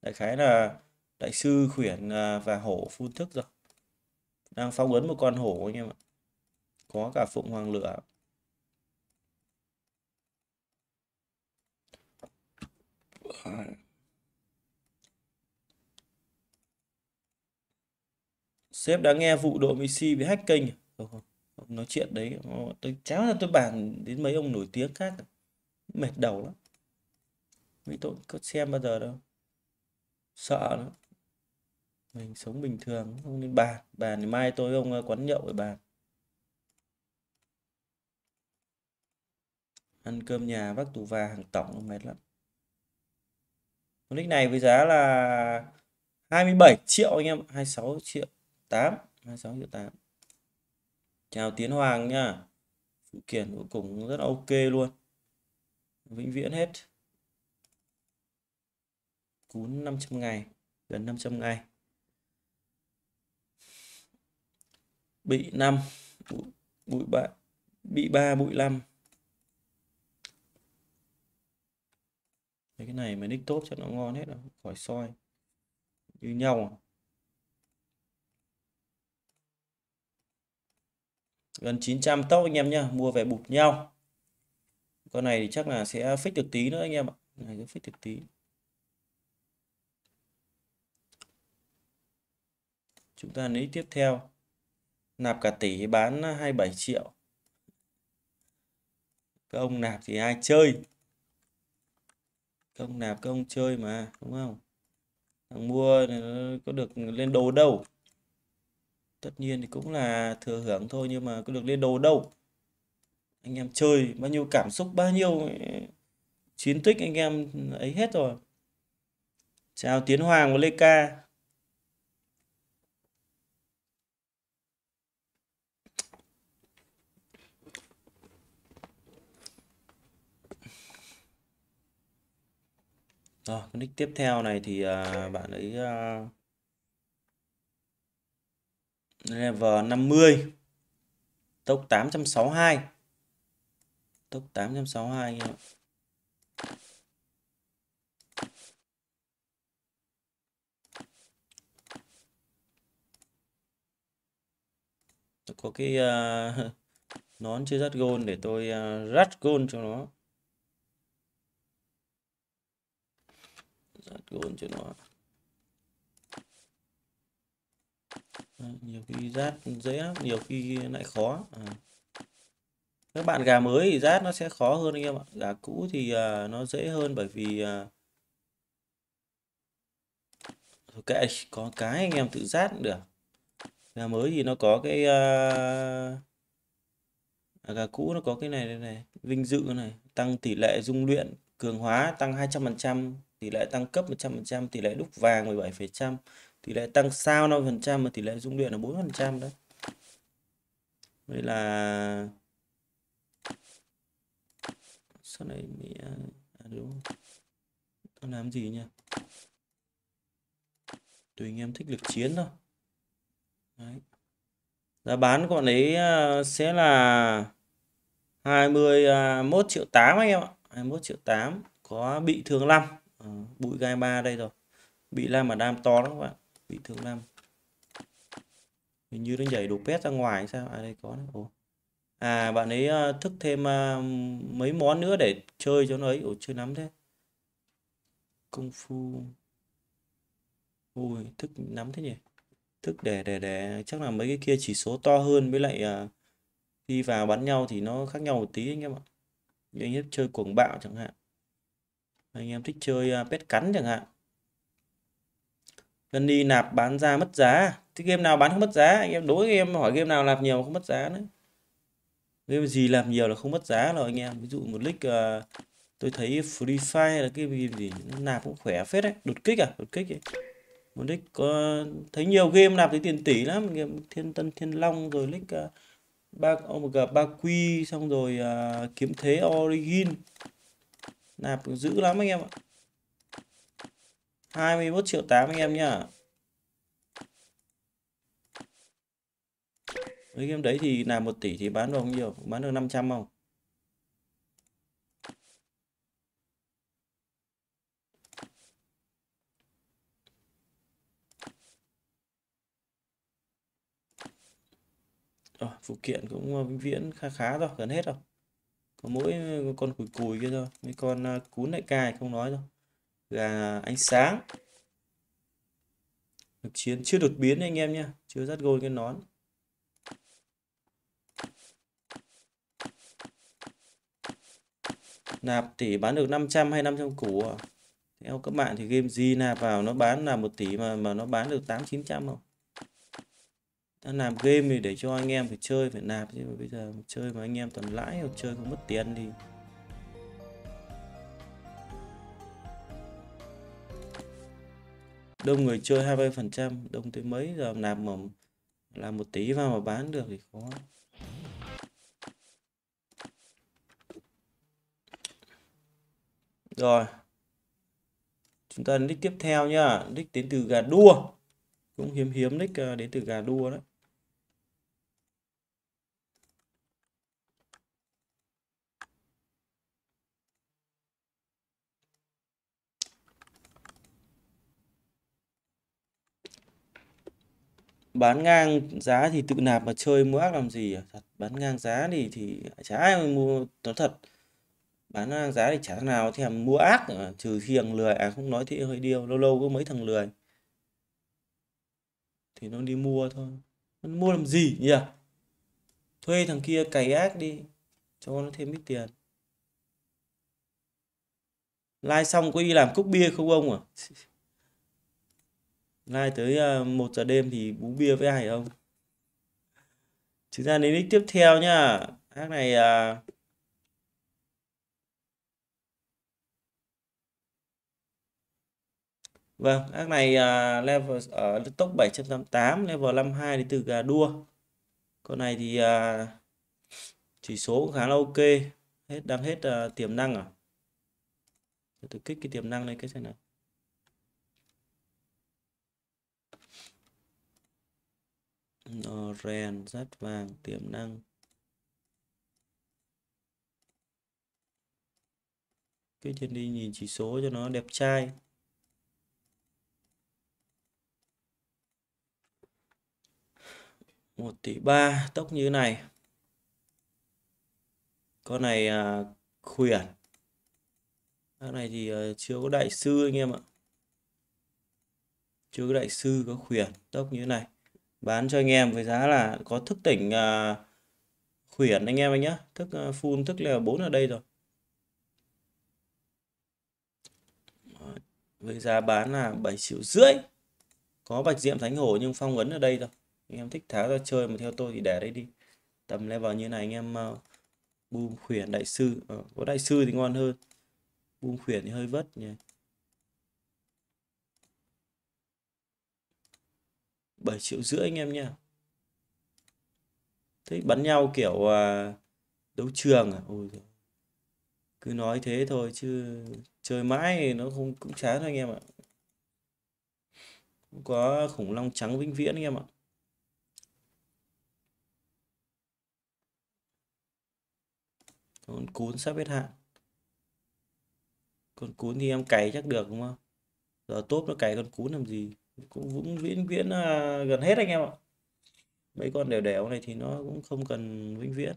đại khái là đại sư khuyển à, và hổ phun thức rồi đang phong ấn một con hổ anh em ạ có cả phụng hoàng lửa All right. sếp đã nghe vụ đội Messi bị hack kênh không, à? ờ, ờ, nói chuyện đấy ờ, tôi cháo ra tôi bàn đến mấy ông nổi tiếng khác mệt đầu lắm vì tội có xem bao giờ đâu sợ lắm mình sống bình thường không nên bàn bàn thì mai tôi ông quán nhậu với bàn ăn cơm nhà vác tù và hàng tổng mệt lắm con nick này với giá là 27 triệu anh em 26 triệu 8 26 triệu 8 chào Tiến Hoàng nha phụ kiện cuối cùng rất ok luôn vĩnh viễn hết cún 500 ngày gần 500 ngày bị 5 bụi bạ bị 3 bụi 5 cái này mà nick tốt cho nó ngon hết rồi khỏi soi như nhau à gần 900 tốc anh em nhá mua về bụt nhau con này thì chắc là sẽ fix được tí nữa anh em ạ này sẽ fix được tí chúng ta lấy tiếp theo nạp cả tỷ bán 27 triệu các ông nạp thì ai chơi các ông nạp các ông chơi mà đúng không thằng mua có được lên đồ đâu tất nhiên thì cũng là thừa hưởng thôi nhưng mà có được lên đồ đâu anh em chơi bao nhiêu cảm xúc bao nhiêu ừ, chiến tích anh em ấy hết rồi chào tiến hoàng và lê ca rồi nick tiếp theo này thì à, bạn ấy à, level 50 tốc 862 tốc 862 anh em có cái uh, nón chưa dắt gôn để tôi uh, rắt gôn cho nó dắt gôn cho nó Ừ, nhiều khi rát dễ nhiều khi lại khó à. các bạn gà mới thì rát nó sẽ khó hơn anh em ạ gà cũ thì à, nó dễ hơn bởi vì à... kệ có cái anh em tự rát được gà mới thì nó có cái à, à... gà cũ nó có cái này đây này vinh dự này tăng tỷ lệ dung luyện cường hóa tăng 200% tỷ lệ tăng cấp 100% tỷ lệ đúc vàng 17% tỷ lệ tăng sao 5% mà tỷ lệ dung điện là 4% đấy đây là sau này mẹ à, à đúng nó làm gì nhỉ tùy anh em thích lực chiến thôi đấy. giá bán của bạn ấy à, sẽ là 21 à, triệu 8 anh em ạ 21 triệu 8 có bị thương lăm à, bụi gai ba đây rồi bị la mà đam to lắm các bạn bị thương 5 hình như nó nhảy đồ pet ra ngoài sao à đây có Ồ. à bạn ấy ờ, thức thêm ờ, mấy món nữa để chơi cho nó ấy ủa chơi nắm thế công phu ui thức nắm thế nhỉ thức để để để chắc là mấy cái kia chỉ số to hơn với lại uh, ờ, đi vào bắn nhau thì nó khác nhau một tí anh em ạ như anh em chơi cuồng bạo chẳng hạn anh em thích chơi pet cắn chẳng hạn lần đi nạp bán ra mất giá thế game nào bán không mất giá anh em đối em hỏi game nào làm nhiều mà không mất giá nữa game gì làm nhiều là không mất giá rồi anh em ví dụ một nick uh, ờ, tôi thấy free fire là cái game gì nạp cũng khỏe phết đấy đột kích à đột kích ấy. một nick có thấy nhiều game nạp tới tiền tỷ lắm game thiên tân thiên long rồi nick uh, ba omg ba quy xong rồi uh, kiếm thế origin nạp dữ lắm anh em ạ 21 triệu 8 anh em nhá mấy game đấy thì làm 1 tỷ thì bán được bao nhiêu? Bán được 500 không Rồi, ờ, phụ kiện cũng ờ, vĩnh viễn khá khá rồi, gần hết rồi. Có mỗi con cùi cùi kia thôi, mấy con ờ, cún lại cài không nói rồi là ánh sáng được chiến chưa đột biến anh em nhé chưa dắt gôn cái nón nạp tỷ bán được 500 hay 500 củ à? theo các bạn thì game gì nạp vào nó bán là một tỷ mà mà nó bán được 8 900 không đã làm game thì để cho anh em phải chơi phải nạp chứ mà bây giờ chơi mà anh em toàn lãi hoặc chơi không mất tiền thì đông người chơi 20% đông tới mấy giờ nạp mà làm một tí vào mà bán được thì khó rồi chúng ta đích tiếp theo nhá đích đến từ gà đua cũng hiếm hiếm đích ờ, đến từ gà đua đấy bán ngang giá thì tự nạp mà chơi mua ác làm gì à? thật bán ngang giá thì thì chả ai mua nó thật bán ngang giá thì chả nào thèm mua ác à. trừ khi thằng lười à không nói thì hơi điêu lâu lâu có mấy thằng lười thì nó đi mua thôi nó mua làm gì nhỉ thuê thằng kia cày ác đi cho nó thêm ít tiền like xong có đi làm cúc bia không ông à Lai tới 1 ờ, giờ đêm thì bú bia với ai không? Chúng ta đến nick tiếp theo nhá. hát này à... Vâng, hát này à, level ở tốc 788, level 52 đi từ gà đua. Con này thì à, chỉ số cũng khá là ok. Hết đang hết à, tiềm năng à. tôi kích cái tiềm năng này cái xem nào. rèn rất vàng tiềm năng cứ trên đi nhìn chỉ số cho nó đẹp trai một tỷ ba tốc như này con này à, khuyển con này thì à, chưa có đại sư anh em ạ chưa có đại sư có khuyển tốc như này bán cho anh em với giá là có thức tỉnh à, khuyển anh em anh nhé thức à, full thức là 4 ở đây rồi với giá bán là 7 triệu rưỡi có bạch diệm thánh hổ nhưng phong ấn ở đây rồi anh em thích tháo ra chơi mà theo tôi thì để đây đi tầm level như này anh em uh, à, bùm khuyển đại sư uh, có đại sư thì ngon hơn bùm khuyển thì hơi vất nhỉ 7 triệu rưỡi anh em nha Thế bắn nhau kiểu à, đấu trường à? Ôi Cứ nói thế thôi chứ chơi mãi nó không cũng chán thôi anh em ạ. Không có khủng long trắng vĩnh viễn anh em ạ. Con cún sắp hết hạn. Con cún thì em cày chắc được đúng không? Giờ tốt nó cày con cún làm gì? cũng vững viễn viễn à, gần hết anh em ạ mấy con đều đẻo này thì nó cũng không cần vĩnh viễn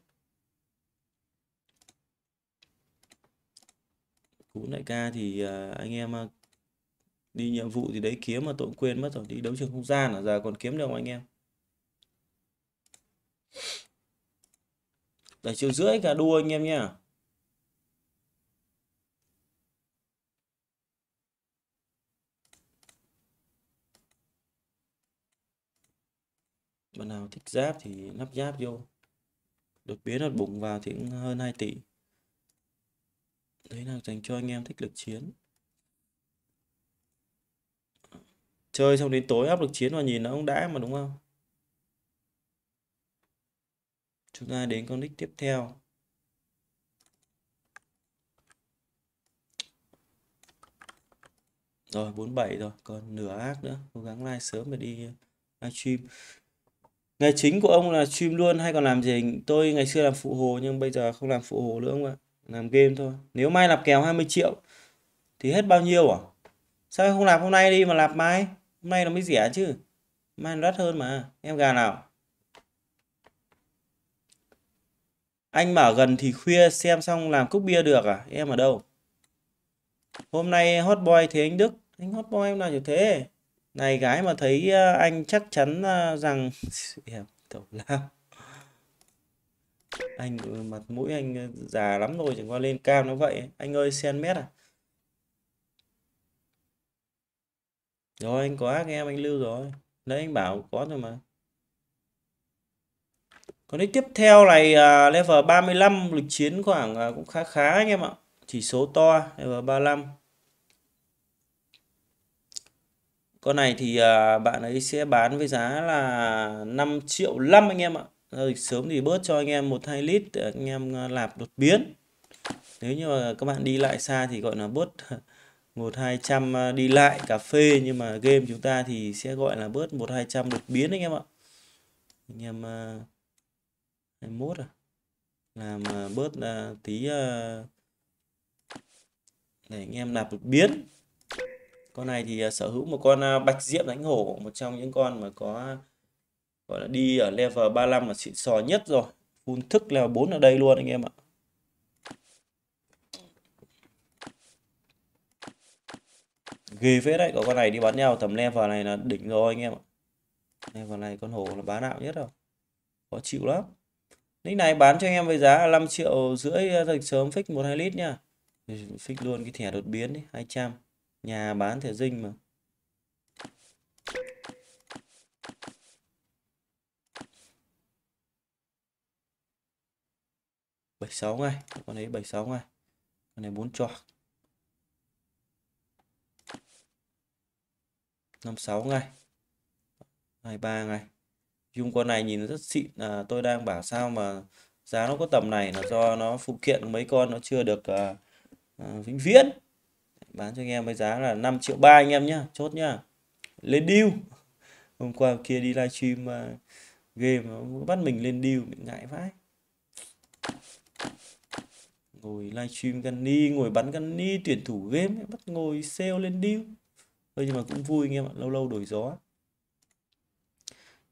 cú đại ca thì à, anh em à, đi nhiệm vụ thì đấy kiếm mà tội quên mất rồi đi đấu trường không gian là giờ còn kiếm được không anh em bảy chiều rưỡi cả đua anh em nhá bạn nào thích giáp thì lắp giáp vô đột biến đột bụng vào thì cũng hơn 2 tỷ đấy là dành cho anh em thích lực chiến chơi xong đến tối áp lực chiến và nhìn nó cũng đã mà đúng không chúng ta đến con nick tiếp theo rồi 47 rồi còn nửa ác nữa cố gắng like sớm để đi livestream nghề chính của ông là stream luôn hay còn làm gì tôi ngày xưa làm phụ hồ nhưng bây giờ không làm phụ hồ nữa ông ạ làm game thôi nếu mai làm kèo 20 triệu thì hết bao nhiêu à sao không làm hôm nay đi mà làm mai hôm nay nó mới rẻ chứ mai đắt hơn mà em gà nào anh mở gần thì khuya xem xong làm cốc bia được à em ở đâu hôm nay hot boy thì anh đức anh hot boy em nào như thế này gái mà thấy ờ, anh chắc chắn ờ, rằng tẩu lao anh ừ, mặt mũi anh ờ, già lắm rồi chẳng qua lên cao nó vậy anh ơi sen mét à rồi anh có ác em anh lưu rồi đấy anh bảo có rồi mà còn đấy tiếp theo này uh, level 35 lịch chiến khoảng uh, cũng khá khá anh em ạ chỉ số to level 35 Con này thì à, bạn ấy sẽ bán với giá là 5 triệu 5 anh em ạ. Giao dịch sớm thì bớt cho anh em 1 2 lít để anh em à, lạp đột biến. Nếu như mà các bạn đi lại xa thì gọi là bớt 1 200 à, đi lại cà phê nhưng mà game chúng ta thì sẽ gọi là bớt 1 200 đột biến anh em ạ. Anh em 21 à. Làm bớt tí để anh em nạp đột biến con này thì à, sở hữu một con à, bạch diễm đánh hổ một trong những con mà có gọi là đi ở level 35 là xịn sò nhất rồi phun thức level 4 ở đây luôn anh em ạ ghê phết đấy có con này đi bán nhau tầm level này là đỉnh rồi anh em ạ level này con hổ là bán nào nhất rồi khó chịu lắm nick này bán cho anh em với giá 5 triệu rưỡi thật à, sớm fix một hai lít nha fix luôn cái thẻ đột biến đi 200 Nhà bán thẻ dinh mà. bảy sáu ngay con ấy bảy sáu ngay con này bốn trò năm sáu ngay hai ba ngay dùng con này nhìn rất xịn là tôi đang bảo sao mà giá nó có tầm này là do nó phụ kiện mấy con nó chưa được à, à, vĩnh viễn bán cho anh em với giá là 5 triệu ba anh em nhá chốt nhá lên deal hôm qua kia đi livestream uh, game bắt mình lên deal mình ngại vãi ngồi livestream Gani ngồi bắn Gani tuyển thủ game bắt ngồi sale lên deal thôi nhưng mà cũng vui anh em ạ lâu lâu đổi gió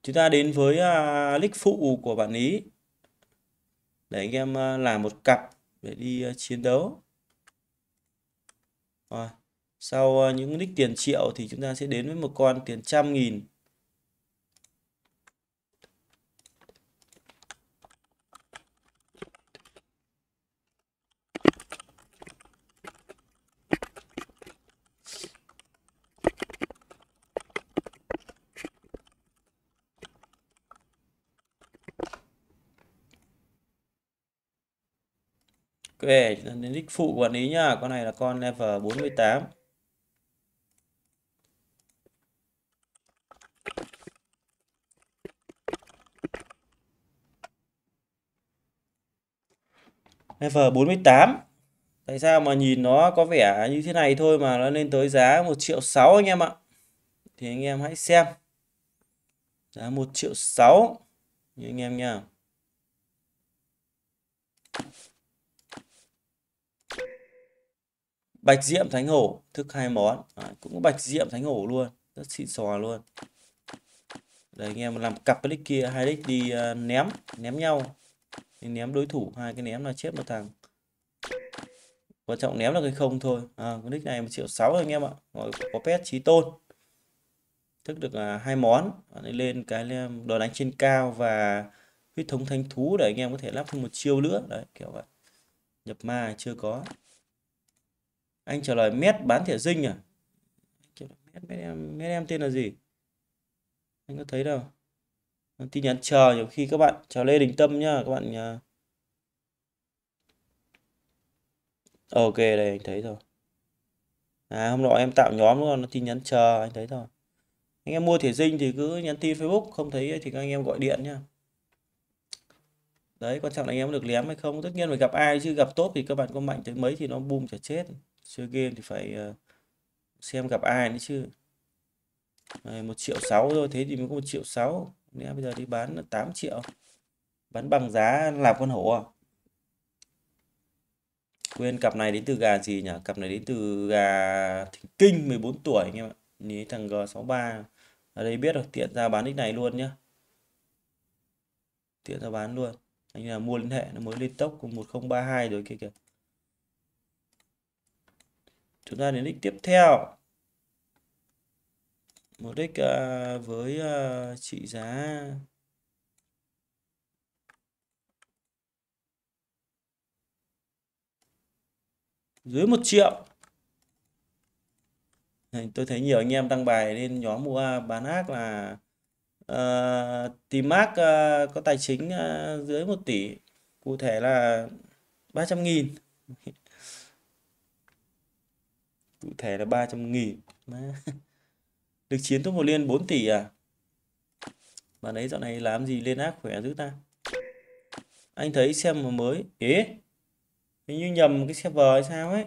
chúng ta đến với uh, à, lích phụ của bạn ý để anh em uh, làm một cặp để đi uh, chiến đấu rồi ờ, sau ờ, những nick tiền triệu thì chúng ta sẽ đến với một con tiền trăm nghìn Ok, đến đích phụ quản lý nhá. Con này là con level 48. Level 48. Tại sao mà nhìn nó có vẻ như thế này thôi mà nó lên tới giá 1 triệu 6 anh em ạ. Thì anh em hãy xem. Giá 1 triệu 6. Như anh em nha. bạch diệm thánh hổ thức hai món à, cũng bạch diệm thánh hổ luôn rất xịn sò luôn đây anh em làm cặp cái đích kia hai đích đi uh, ném ném nhau đi ném đối thủ hai cái ném là chết một thằng quan trọng ném là cái không thôi à, cái đích này một triệu sáu anh em ạ Rồi, có pet trí tôn thức được à, hai món lên cái đòn đánh trên cao và huyết thống thanh thú để anh em có thể lắp thêm một chiêu nữa đấy kiểu vậy nhập ma chưa có anh trả lời mét bán thẻ dinh à mét, mét em mét em tên là gì anh có thấy đâu tin nhắn chờ nhiều khi các bạn chờ lê đình tâm nhá các bạn nhá. À. ok đây anh thấy rồi à hôm nọ em tạo nhóm luôn nó tin nhắn chờ anh thấy rồi anh em mua thẻ dinh thì cứ nhắn tin facebook không thấy thì các anh em gọi điện nhá đấy quan trọng là anh em được lém hay không tất nhiên phải gặp ai chứ gặp tốt thì các bạn có mạnh tới mấy thì nó bùm chả chết chơi game thì phải ờ, xem gặp ai nữa chứ này 1 triệu 6 thôi thế thì mới có 1 triệu 6 nếu bây giờ đi bán là 8 triệu bán bằng giá làm con hổ à quên cặp này đến từ gà gì nhỉ cặp này đến từ gà thỉnh kinh 14 tuổi anh em ạ nhìn thằng G63 ở đây biết rồi tiện ra bán nick này luôn nhá tiện ra bán luôn anh là mua liên hệ nó mới lên tốc cùng 1032 rồi kia kìa chúng ta đến đích tiếp theo một đích uh, với uh, trị giá dưới một triệu tôi thấy nhiều anh em đăng bài lên nhóm mua bán ác là uh, tìm ác uh, có tài chính uh, dưới một tỷ cụ thể là 300 nghìn cụ thể là 300 nghìn Má. được chiến top một liên 4 tỷ à mà đấy dạo này làm gì lên ác khỏe dữ ta anh thấy xem mà mới ế hình như nhầm cái server hay sao ấy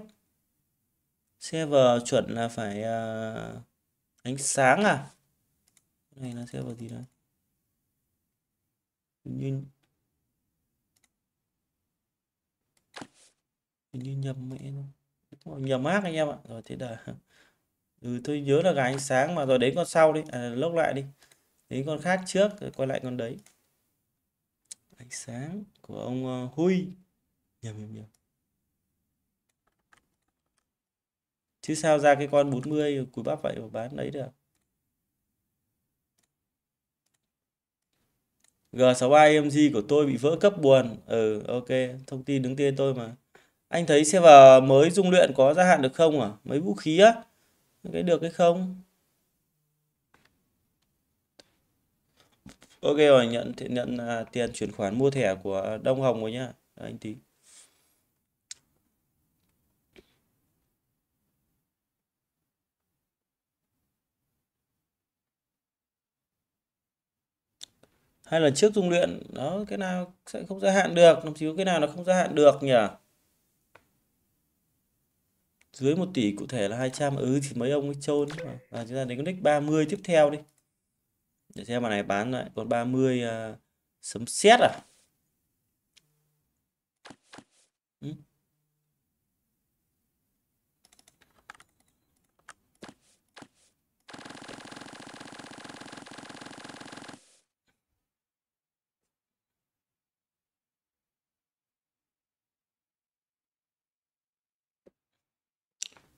server chuẩn là phải uh, ánh sáng à này là server gì đấy như hình như nhầm mẹ thôi nhầm mát anh em ạ rồi thế là ừ, tôi nhớ là gà ánh sáng mà rồi đến con sau đi à, lốc lại đi đến con khác trước rồi quay lại con đấy ánh sáng của ông ờ, Huy nhầm nhầm nhầm chứ sao ra cái con 40 cúi bắp vậy mà bán đấy được G63 AMG của tôi bị vỡ cấp buồn ừ ok thông tin đứng tên tôi mà anh thấy server mới dung luyện có gia hạn được không à mấy vũ khí á cái được hay không ok rồi nhận nhận uh, tiền chuyển khoản mua thẻ của đông hồng rồi nhá anh tí hay là trước dung luyện đó cái nào sẽ không gia hạn được làm gì cái nào nó không gia hạn được nhỉ dưới 1 tỷ cụ thể là 200 ừ thì mấy ông ấy trôn mà. À, chúng ta đến con nick 30 tiếp theo đi để xem mà này bán lại còn 30 uh, sấm sét à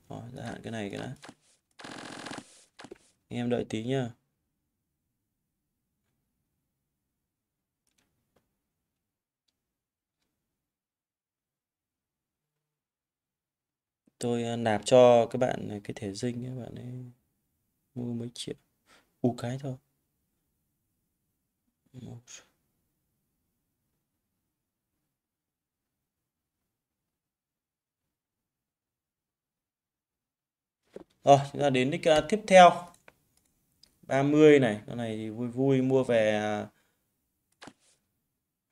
Đó, ờ, gia hạn cái này cái đã. Anh em đợi tí nhá. Tôi à, nạp cho các bạn cái thẻ dinh các bạn ấy mua mấy triệu. U cái thôi. rồi chúng ta đến nick à, tiếp theo 30 này con này thì vui vui mua về à,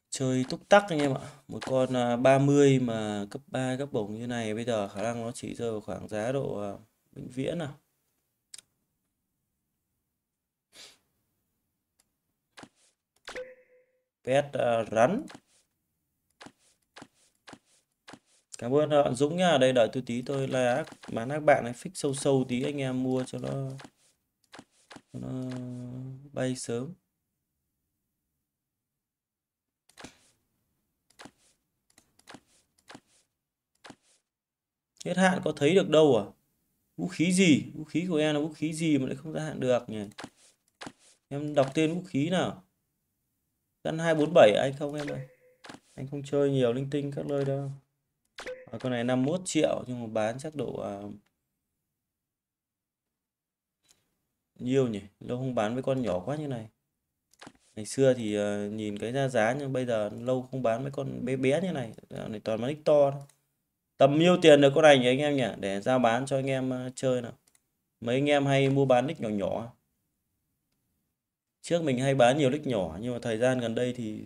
chơi túc tắc anh em ạ một con 30 à, mà cấp 3 cấp bổng như này bây giờ khả năng nó chỉ rơi vào khoảng giá độ vĩnh viễn nào pet rắn Cảm ơn bạn Dũng nhá Đây đợi tôi tí tôi là bán các bạn này fix sâu sâu tí anh em mua cho nó cho nó bay sớm. Hết hạn có thấy được đâu à? Vũ khí gì? Vũ khí của em là vũ khí gì mà lại không ra hạn được nhỉ? Em đọc tên vũ khí nào. Căn 247 anh không em ơi. Anh không chơi nhiều linh tinh các nơi đâu. Và con này 51 triệu nhưng mà bán chắc độ à, nhiều nhỉ lâu không bán với con nhỏ quá như này ngày xưa thì uh, nhìn cái ra giá nhưng bây giờ lâu không bán với con bé bé như này này toàn bán ích to thôi. tầm nhiêu tiền được con này nhỉ anh em nhỉ để ra bán cho anh em à, chơi nào mấy anh em hay mua bán nick nhỏ nhỏ trước mình hay bán nhiều nick nhỏ nhưng mà thời gian gần đây thì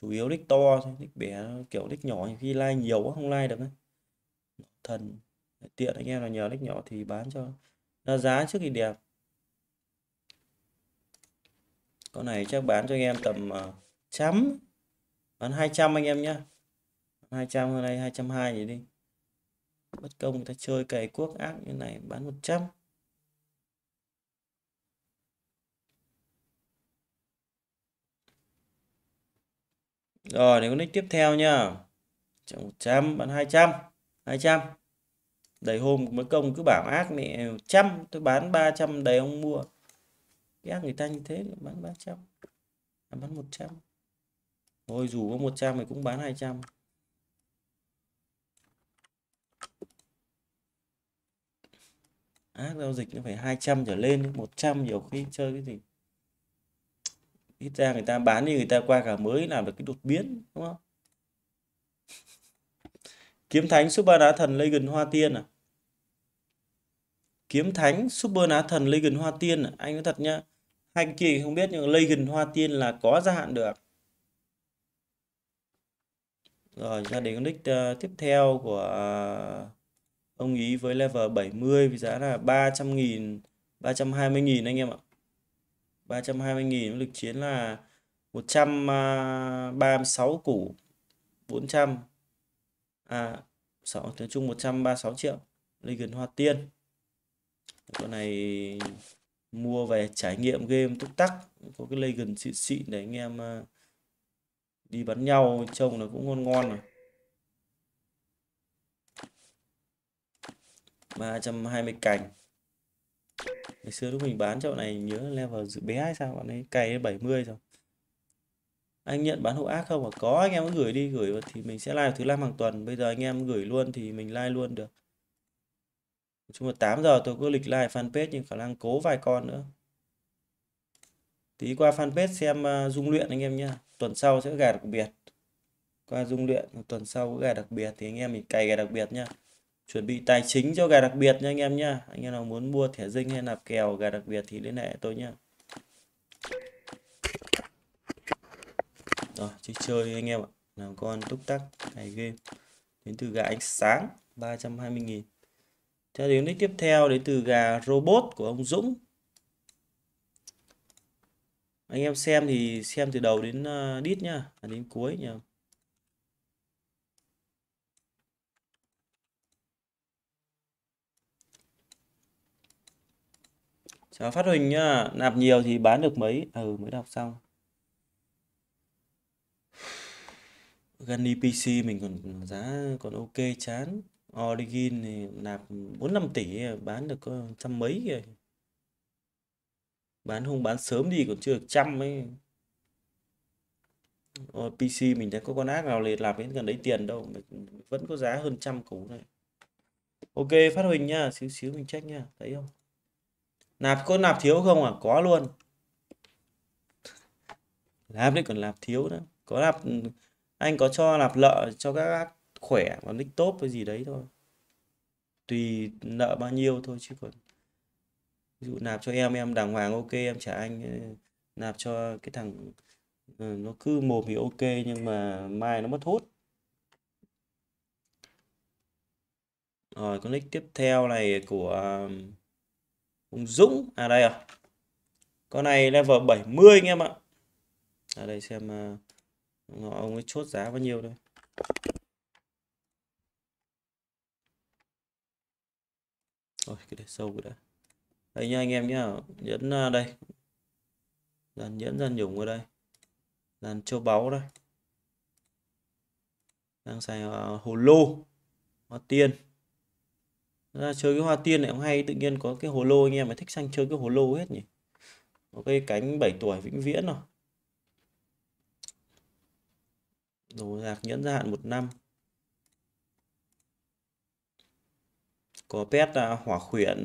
chủ yếu nick to nick bé kiểu nick nhỏ khi like nhiều quá không like được ấy. thần tiện anh em là nhờ nick nhỏ thì bán cho nó giá trước thì đẹp con này chắc bán cho anh em tầm uh, à, chấm bán 200 anh em nhá 200 hôm nay 220 gì đi bất công người ta chơi cày cuốc ác như này bán 100 Rồi nếu con nick tiếp theo nha. 100 bán 200, 200. Đầy hôm mới công cứ bảo ác mẹ trăm tôi bán 300 đầy ông mua. Cái ác người ta như thế bán 300. À, bán 100. Thôi dù có 100 mày cũng bán 200. Ác giao dịch nó phải 200 trở lên, 100 nhiều khi chơi cái gì ít ra người ta bán thì người ta qua cả mới làm được cái đột biến đúng không kiếm thánh super đá thần legend hoa tiên à kiếm thánh super đá thần legend hoa tiên à? anh nói thật nhá hai kia không biết nhưng legend hoa tiên là có gia hạn được rồi ra đến con nick ờ, tiếp theo của ờ, ông ý với level 70 với giá là 300 nghìn 320 nghìn anh em ạ 320.000 lực chiến là 136 à, củ 400 à 6 nói chung 136 triệu Legion Hoa Tiên con này mua về trải nghiệm game túc tắc có cái Legion xịn xịn để anh em à, đi bắn nhau trông nó cũng ngon ngon này 320 cành ngày xưa lúc mình bán cho bạn này nhớ level dự bé hay sao bạn ấy cày 70 rồi anh nhận bán hộ ác không à có anh em cứ gửi đi gửi thì mình sẽ live thứ năm hàng tuần bây giờ anh em gửi luôn thì mình like luôn được chung là 8 giờ tôi có lịch live fanpage nhưng khả năng cố vài con nữa tí qua fanpage xem à, dung luyện anh em nhá tuần sau sẽ gà đặc biệt qua dung luyện tuần sau gà đặc biệt thì anh em mình cày gà đặc biệt nhá chuẩn bị tài chính cho gà đặc biệt nha anh em nhá anh em nào muốn mua thẻ dinh hay nạp kèo gà đặc biệt thì liên hệ tôi nhá rồi chơi chơi anh em ạ làm con túc tắc cày game đến từ gà ánh sáng 320 nghìn cho đến nick tiếp theo đến từ gà robot của ông Dũng anh em xem thì xem từ đầu đến ờ, đít nhá à, đến cuối nhá Chào phát huỳnh nhá, nạp nhiều thì bán được mấy? Ừ mới đọc xong. Gần EPC mình còn giá còn ok chán. Origin thì nạp 4 5 tỷ bán được có trăm mấy kìa. Bán không bán sớm đi còn chưa được trăm ấy. Rồi ờ, PC mình đã có con ác nào liệt làm đến gần đấy tiền đâu vẫn có giá hơn trăm củ này ok phát huỳnh nha xíu xíu mình check nha thấy không nạp có nạp thiếu không à có luôn nạp đấy còn nạp thiếu nữa có nạp anh có cho nạp lợ cho các khỏe và nick tốt cái gì đấy thôi tùy nợ bao nhiêu thôi chứ còn ví dụ nạp cho em em đàng hoàng ok em trả anh ờ, nạp cho cái thằng ờ, nó cứ mồm thì ok nhưng mà mai nó mất hút rồi con nick tiếp theo này của Hùng Dũng à đây à con này level 70 anh em ạ ở đây xem uh, ông ấy chốt giá bao nhiêu đây. Ôi, cái để sâu cái đã đây nha anh em nhá nhẫn uh, đây dàn nhẫn dàn nhủng ở đây dàn châu báu đây đang xài uh, hồ lô hoa tiên ra chơi cái hoa tiên này cũng hay tự nhiên có cái hồ lô anh em mà thích xanh chơi cái hồ lô hết nhỉ có cái cánh 7 tuổi vĩnh viễn rồi đồ đạc nhẫn gia hạn một năm có pet là hỏa khuyển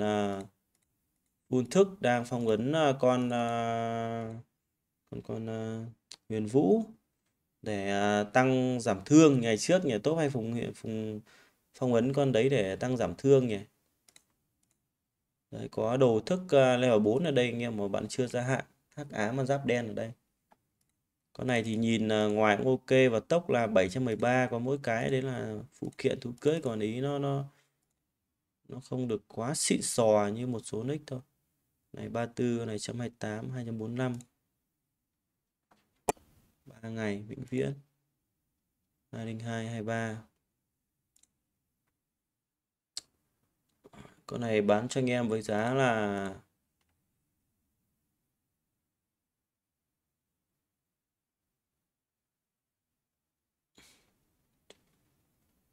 phun à, thức đang phong ấn à, à, con con con huyền vũ để tăng giảm thương ngày trước nhà tốt hay phùng phùng phong ấn con đấy để tăng giảm thương nhỉ đấy, có đồ thức à, level 4 ở đây anh em mà bạn chưa ra hạn hắc Á mà giáp đen ở đây con này thì nhìn à, ngoài cũng ok và tốc là 713 có mỗi cái đấy là phụ kiện thú cưới còn ý nó nó nó không được quá xịn sò như một số nick thôi này 34 này 128 245 3 ngày vĩnh viễn 202 23 con này bán cho anh em với giá là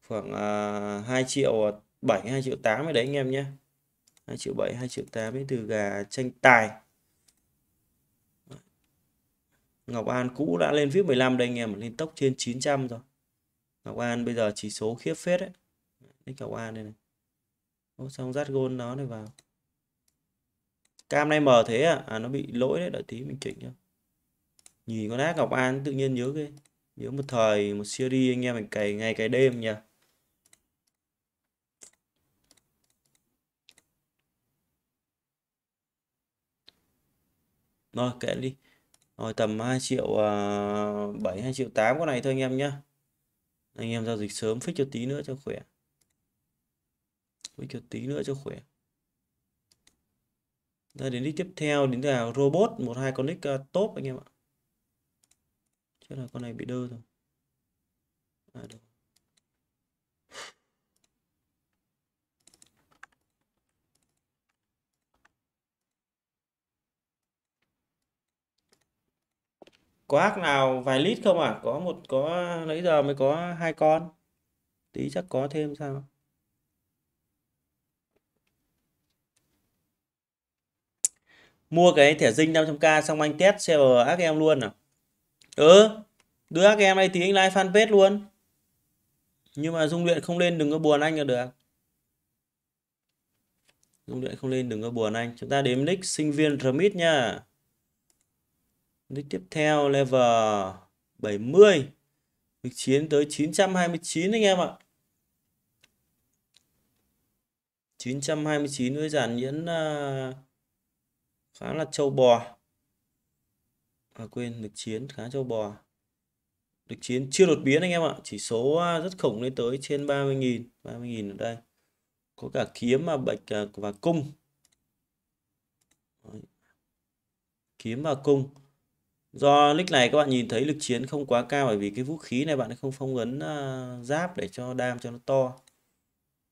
khoảng uh, à, 2 triệu 7 à, 2 triệu 8 đấy anh em nhé 2 triệu 7 2 triệu 8 ấy từ gà tranh tài Ngọc An cũ đã lên VIP 15 đây anh em lên tốc trên 900 rồi Ngọc An bây giờ chỉ số khiếp phết đấy Nick Ngọc An đây này xong dắt gôn nó này vào cam này mở thế à? à nó bị lỗi đấy đợi tí mình chỉnh nhá nhìn con ác ngọc an tự nhiên nhớ cái nhớ một thời một series anh em mình cày ngày cày đêm nha rồi kệ đi rồi tầm 2 triệu uh, hai triệu tám con này thôi anh em nhá anh em giao dịch sớm phích cho tí nữa cho khỏe với kiểu tí nữa cho khỏe Ra đến đi tiếp theo đến là robot một hai con nick uh, top anh em ạ chắc là con này bị đơ rồi à được có ác nào vài lít không à có một có nãy giờ mới có hai con tí chắc có thêm sao mua cái thẻ dinh 500k xong anh test server ác em luôn à ừ đưa ác em đây thì anh like fanpage luôn nhưng mà dung luyện không lên đừng có buồn anh là được dung luyện không lên đừng có buồn anh chúng ta đếm nick sinh viên remit nha nick tiếp theo level 70 lịch chiến tới 929 anh em ạ 929 với dàn nhẫn uh, khá là trâu bò à, quên được chiến khá trâu bò được chiến chưa đột biến anh em ạ chỉ số à, rất khủng lên tới trên 30.000 30.000 ở đây có cả kiếm và bạch à, và cung Đấy. kiếm và cung do nick này các bạn nhìn thấy lực chiến không quá cao bởi vì cái vũ khí này bạn không phong ấn uh, giáp để cho đam cho nó to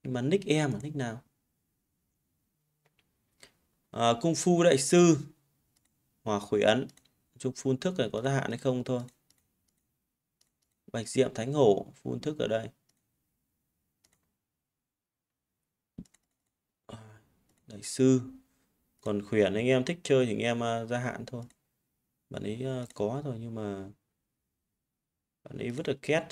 nhưng mà nick em nick nào à, ờ, cung phu đại sư hòa khuỷu ấn chung phun thức này có gia hạn hay không thôi bạch diệm thánh hổ phun thức ở đây ờ, đại sư còn khuyển anh em thích chơi thì anh em uh, gia hạn thôi bạn ấy có rồi nhưng mà bạn ấy vứt được két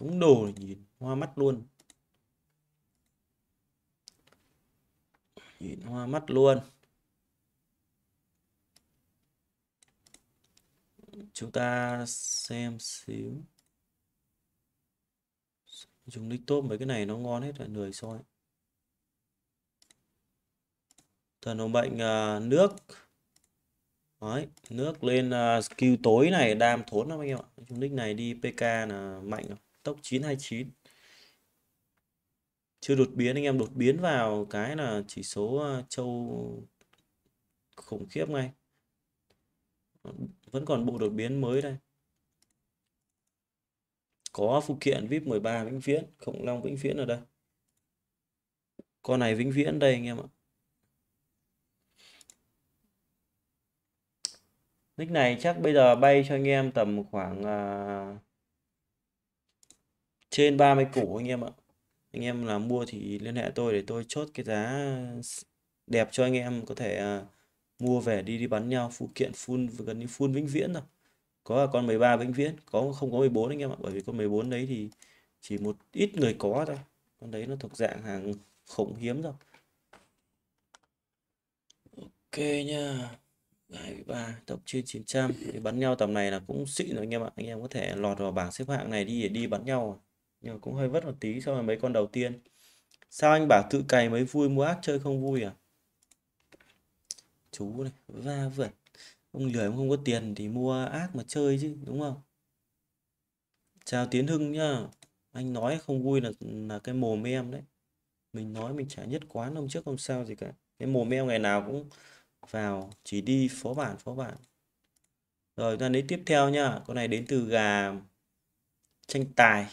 đúng đồ nhìn hoa mắt luôn nhìn hoa mắt luôn chúng ta xem xíu dùng nick top mấy cái này nó ngon hết là người soi thần hồng bệnh uh, nước Đấy, nước lên uh, à, skill tối này đam thốn lắm anh em ạ. Chúng nick này đi PK là mạnh rồi tốc 929 chưa đột biến anh em đột biến vào cái là chỉ số ờ, châu khủng khiếp ngay vẫn còn bộ đột biến mới đây có phụ kiện VIP 13 vĩnh viễn khổng long vĩnh viễn ở đây con này vĩnh viễn đây anh em ạ nick này chắc bây giờ bay cho anh em tầm khoảng uh, trên 30 củ anh em ạ anh em là mua thì liên hệ tôi để tôi chốt cái giá đẹp cho anh em có thể uh, mua về đi đi bắn nhau phụ kiện full gần như full vĩnh viễn rồi có con 13 vĩnh viễn có không có 14 anh em ạ bởi vì con 14 đấy thì chỉ một ít người có thôi con đấy nó thuộc dạng hàng khủng hiếm rồi ok nha Đấy, ba tập trên 900 thì bắn nhau tầm này là cũng xịn rồi anh em ạ anh em có thể lọt vào bảng xếp hạng này đi để đi bắn nhau nhưng mà cũng hơi vất một tí so với mấy con đầu tiên sao anh bảo tự cày mới vui mua ác chơi không vui à chú này va vượt ông lười ông không có tiền thì mua ác mà chơi chứ đúng không chào tiến hưng nhá anh nói không vui là là cái mồm em đấy mình nói mình trả nhất quán hôm trước không sao gì cả cái mồm em ngày nào cũng vào chỉ đi phó bản phó bản rồi ta lấy tiếp theo nhá con này đến từ gà tranh tài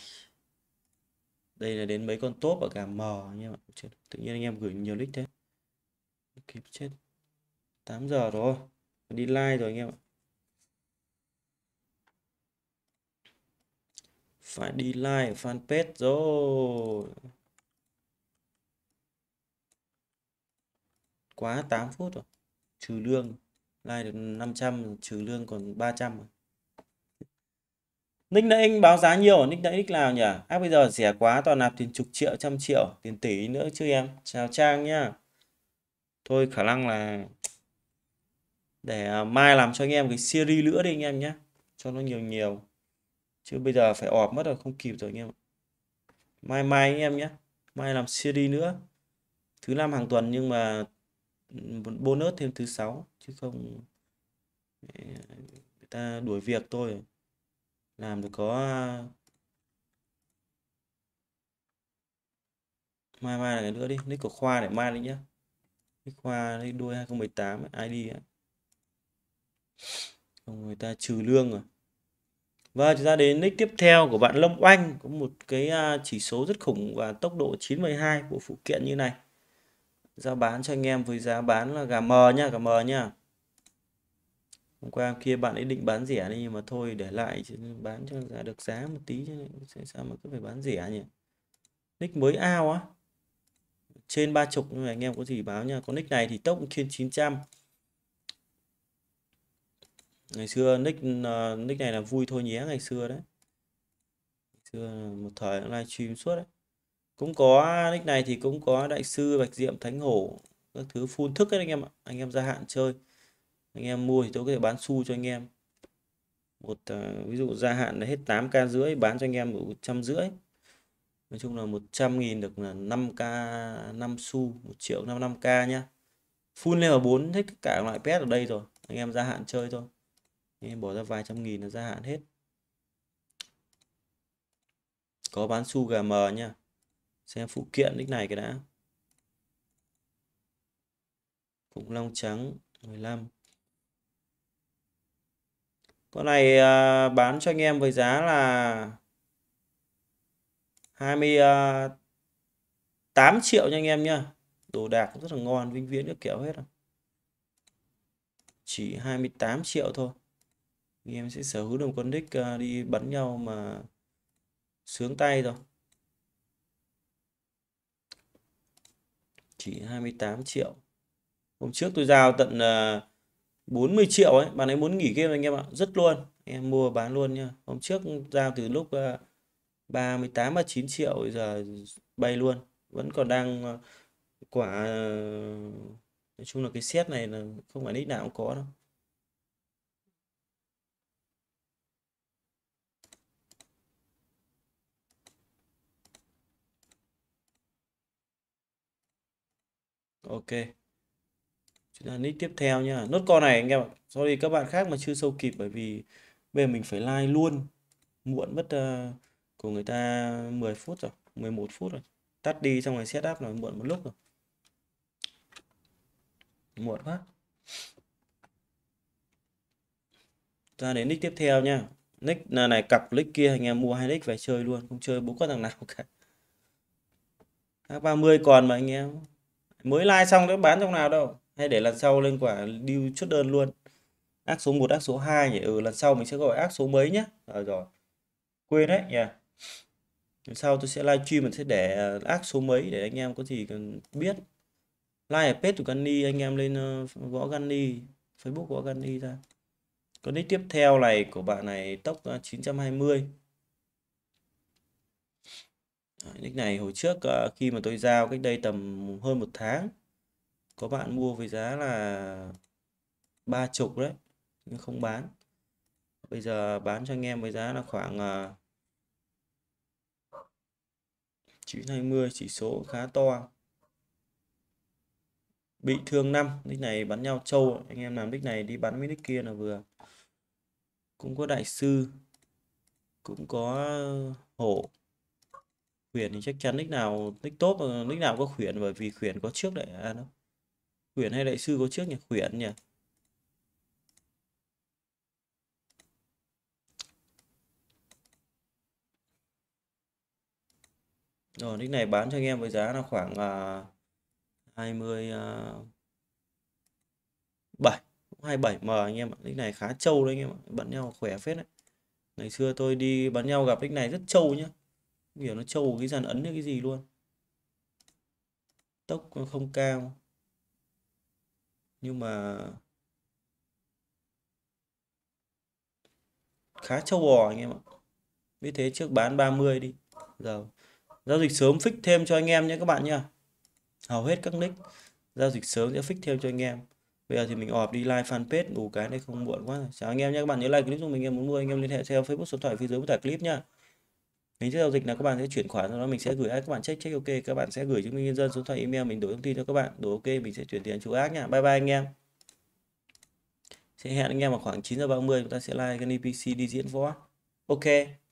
đây là đến mấy con top ở cả Mò anh em ạ chết. tự nhiên anh em gửi nhiều nick thế kịp chết 8 giờ rồi đi like rồi anh em ạ phải đi like fanpage rồi quá 8 phút rồi trừ lương like được 500 trừ lương còn 300 rồi nick nãy báo giá nhiều nick nãy nick nào nhỉ à bây giờ rẻ quá toàn nạp tiền chục triệu trăm triệu tiền tỷ nữa chứ em chào trang nhá thôi khả năng là để à, mai làm cho anh em cái series nữa đi anh em nhé cho nó nhiều nhiều chứ bây giờ phải ọp mất rồi không kịp rồi anh em mai mai anh em nhé mai làm series nữa thứ năm hàng tuần nhưng mà ừ, bonus thêm thứ sáu chứ không ừ, người ta đuổi việc tôi làm được có à, mai mai là cái nữa đi nick của khoa để mai đi nhá nick khoa nick đuôi 2018 id ấy. Còn người ta trừ lương rồi và vâng, chúng ta đến nick tiếp theo của bạn Lâm Oanh có một cái à, chỉ số rất khủng và tốc độ 912 của phụ kiện như này. Giá bán cho anh em với giá bán là gà mờ nha, gà mờ nha hôm qua kia bạn ấy định bán rẻ đi nhưng mà thôi để lại bán cho giá được giá một tí chứ sao mà cứ phải bán rẻ nhỉ nick mới ao á trên ba chục nhưng mà anh em có gì báo nha có nick này thì tốc trên 900 ngày xưa nick ờ, nick này là vui thôi nhé ngày xưa đấy ngày xưa một thời livestream suốt đấy cũng có nick này thì cũng có đại sư bạch diệm thánh hổ các thứ phun thức đấy anh em ạ anh em gia hạn chơi anh em mua thì tôi có thể bán xu cho anh em một uh, ví dụ gia hạn là hết 8k rưỡi bán cho anh em một trăm rưỡi nói chung là 100 nghìn được là 5k 5 xu 1 triệu 55k nhá full level 4 hết cả loại pet ở đây rồi anh em gia hạn chơi thôi anh em bỏ ra vài trăm nghìn là gia hạn hết có bán su gà mờ nha xem phụ kiện nick này cái đã khủng long trắng 15 con này à, bán cho anh em với giá là 28 à, triệu nha anh em nhá đồ đạc rất là ngon vinh viễn các kiểu hết rồi chỉ 28 triệu thôi anh em sẽ sở hữu được một con nick à, đi bắn nhau mà sướng tay rồi chỉ 28 triệu hôm trước tôi giao tận uh, 40 triệu ấy bạn ấy muốn nghỉ game anh em ạ rất luôn em mua bán luôn nha hôm trước giao từ lúc 38 ờ, 39 triệu giờ bay luôn vẫn còn đang ờ, quả ờ, nói chung là cái set này là không phải nick nào cũng có đâu ok là nick tiếp theo nha nốt con này anh em ạ sorry các bạn khác mà chưa sâu kịp bởi vì bây giờ mình phải like luôn muộn mất uh, của người ta 10 phút rồi 11 phút rồi tắt đi xong rồi setup là muộn một lúc rồi muộn quá ra đến nick tiếp theo nha nick là này cặp nick kia anh em mua hai nick về chơi luôn không chơi bốn con thằng nào cả các 30 còn mà anh em mới like xong nó bán trong nào đâu hay để lần sau lên quả điêu chốt đơn luôn ác số 1 ác số 2 nhỉ ừ lần sau mình sẽ gọi ác số mấy nhé. rồi ờ, rồi quên đấy nhỉ lần sau tôi sẽ livestream mình sẽ để ờ, ác số mấy để anh em có gì cần biết like ở page của Gani anh em lên ờ, võ Gani Facebook võ Gani ra còn nick tiếp theo này của bạn này tốc 920 nick này hồi trước khi mà tôi giao cách đây tầm hơn một tháng có bạn mua với giá là ba chục đấy nhưng không bán bây giờ bán cho anh em với giá là khoảng à, chín hai mươi chỉ số khá to bị thương năm nick này bắn nhau trâu anh em làm nick này đi bắn với nick kia là vừa cũng có đại sư cũng có hổ khuyển thì chắc chắn nick nào nick tốt nick nào có khuyển bởi vì khuyển có trước đấy à đâu khuyển hay đại sư có trước nhỉ khuyển nhỉ rồi nick này bán cho anh em với giá là khoảng uh, 20 uh, 7 27m anh em ạ nick này khá trâu đấy anh em ạ bắn nhau khỏe phết đấy ngày xưa tôi đi bắn nhau gặp nick này rất trâu nhá kiểu nó trâu cái dàn ấn hay cái gì luôn tốc không cao nhưng mà khá châu bò anh em ạ vì thế trước bán 30 đi giờ giao dịch sớm fix thêm cho anh em nhé các bạn nha, hầu hết các nick giao dịch sớm sẽ fix thêm cho anh em bây giờ thì mình ọp đi like fanpage đủ cái này không muộn quá chào anh em nhé các bạn nhớ like clip giúp mình em muốn mua anh em liên hệ theo facebook số thoại phía dưới của tải clip nha hình thức giao dịch là các bạn sẽ chuyển khoản sau đó mình sẽ gửi các bạn check check ok các bạn sẽ gửi chứng minh nhân dân số điện thoại email mình đổi thông tin cho các bạn đổi ok mình sẽ chuyển tiền chú ác nha bye bye anh em sẽ hẹn anh em vào khoảng 9 giờ 30 chúng ta sẽ like cái EPC đi diễn võ ok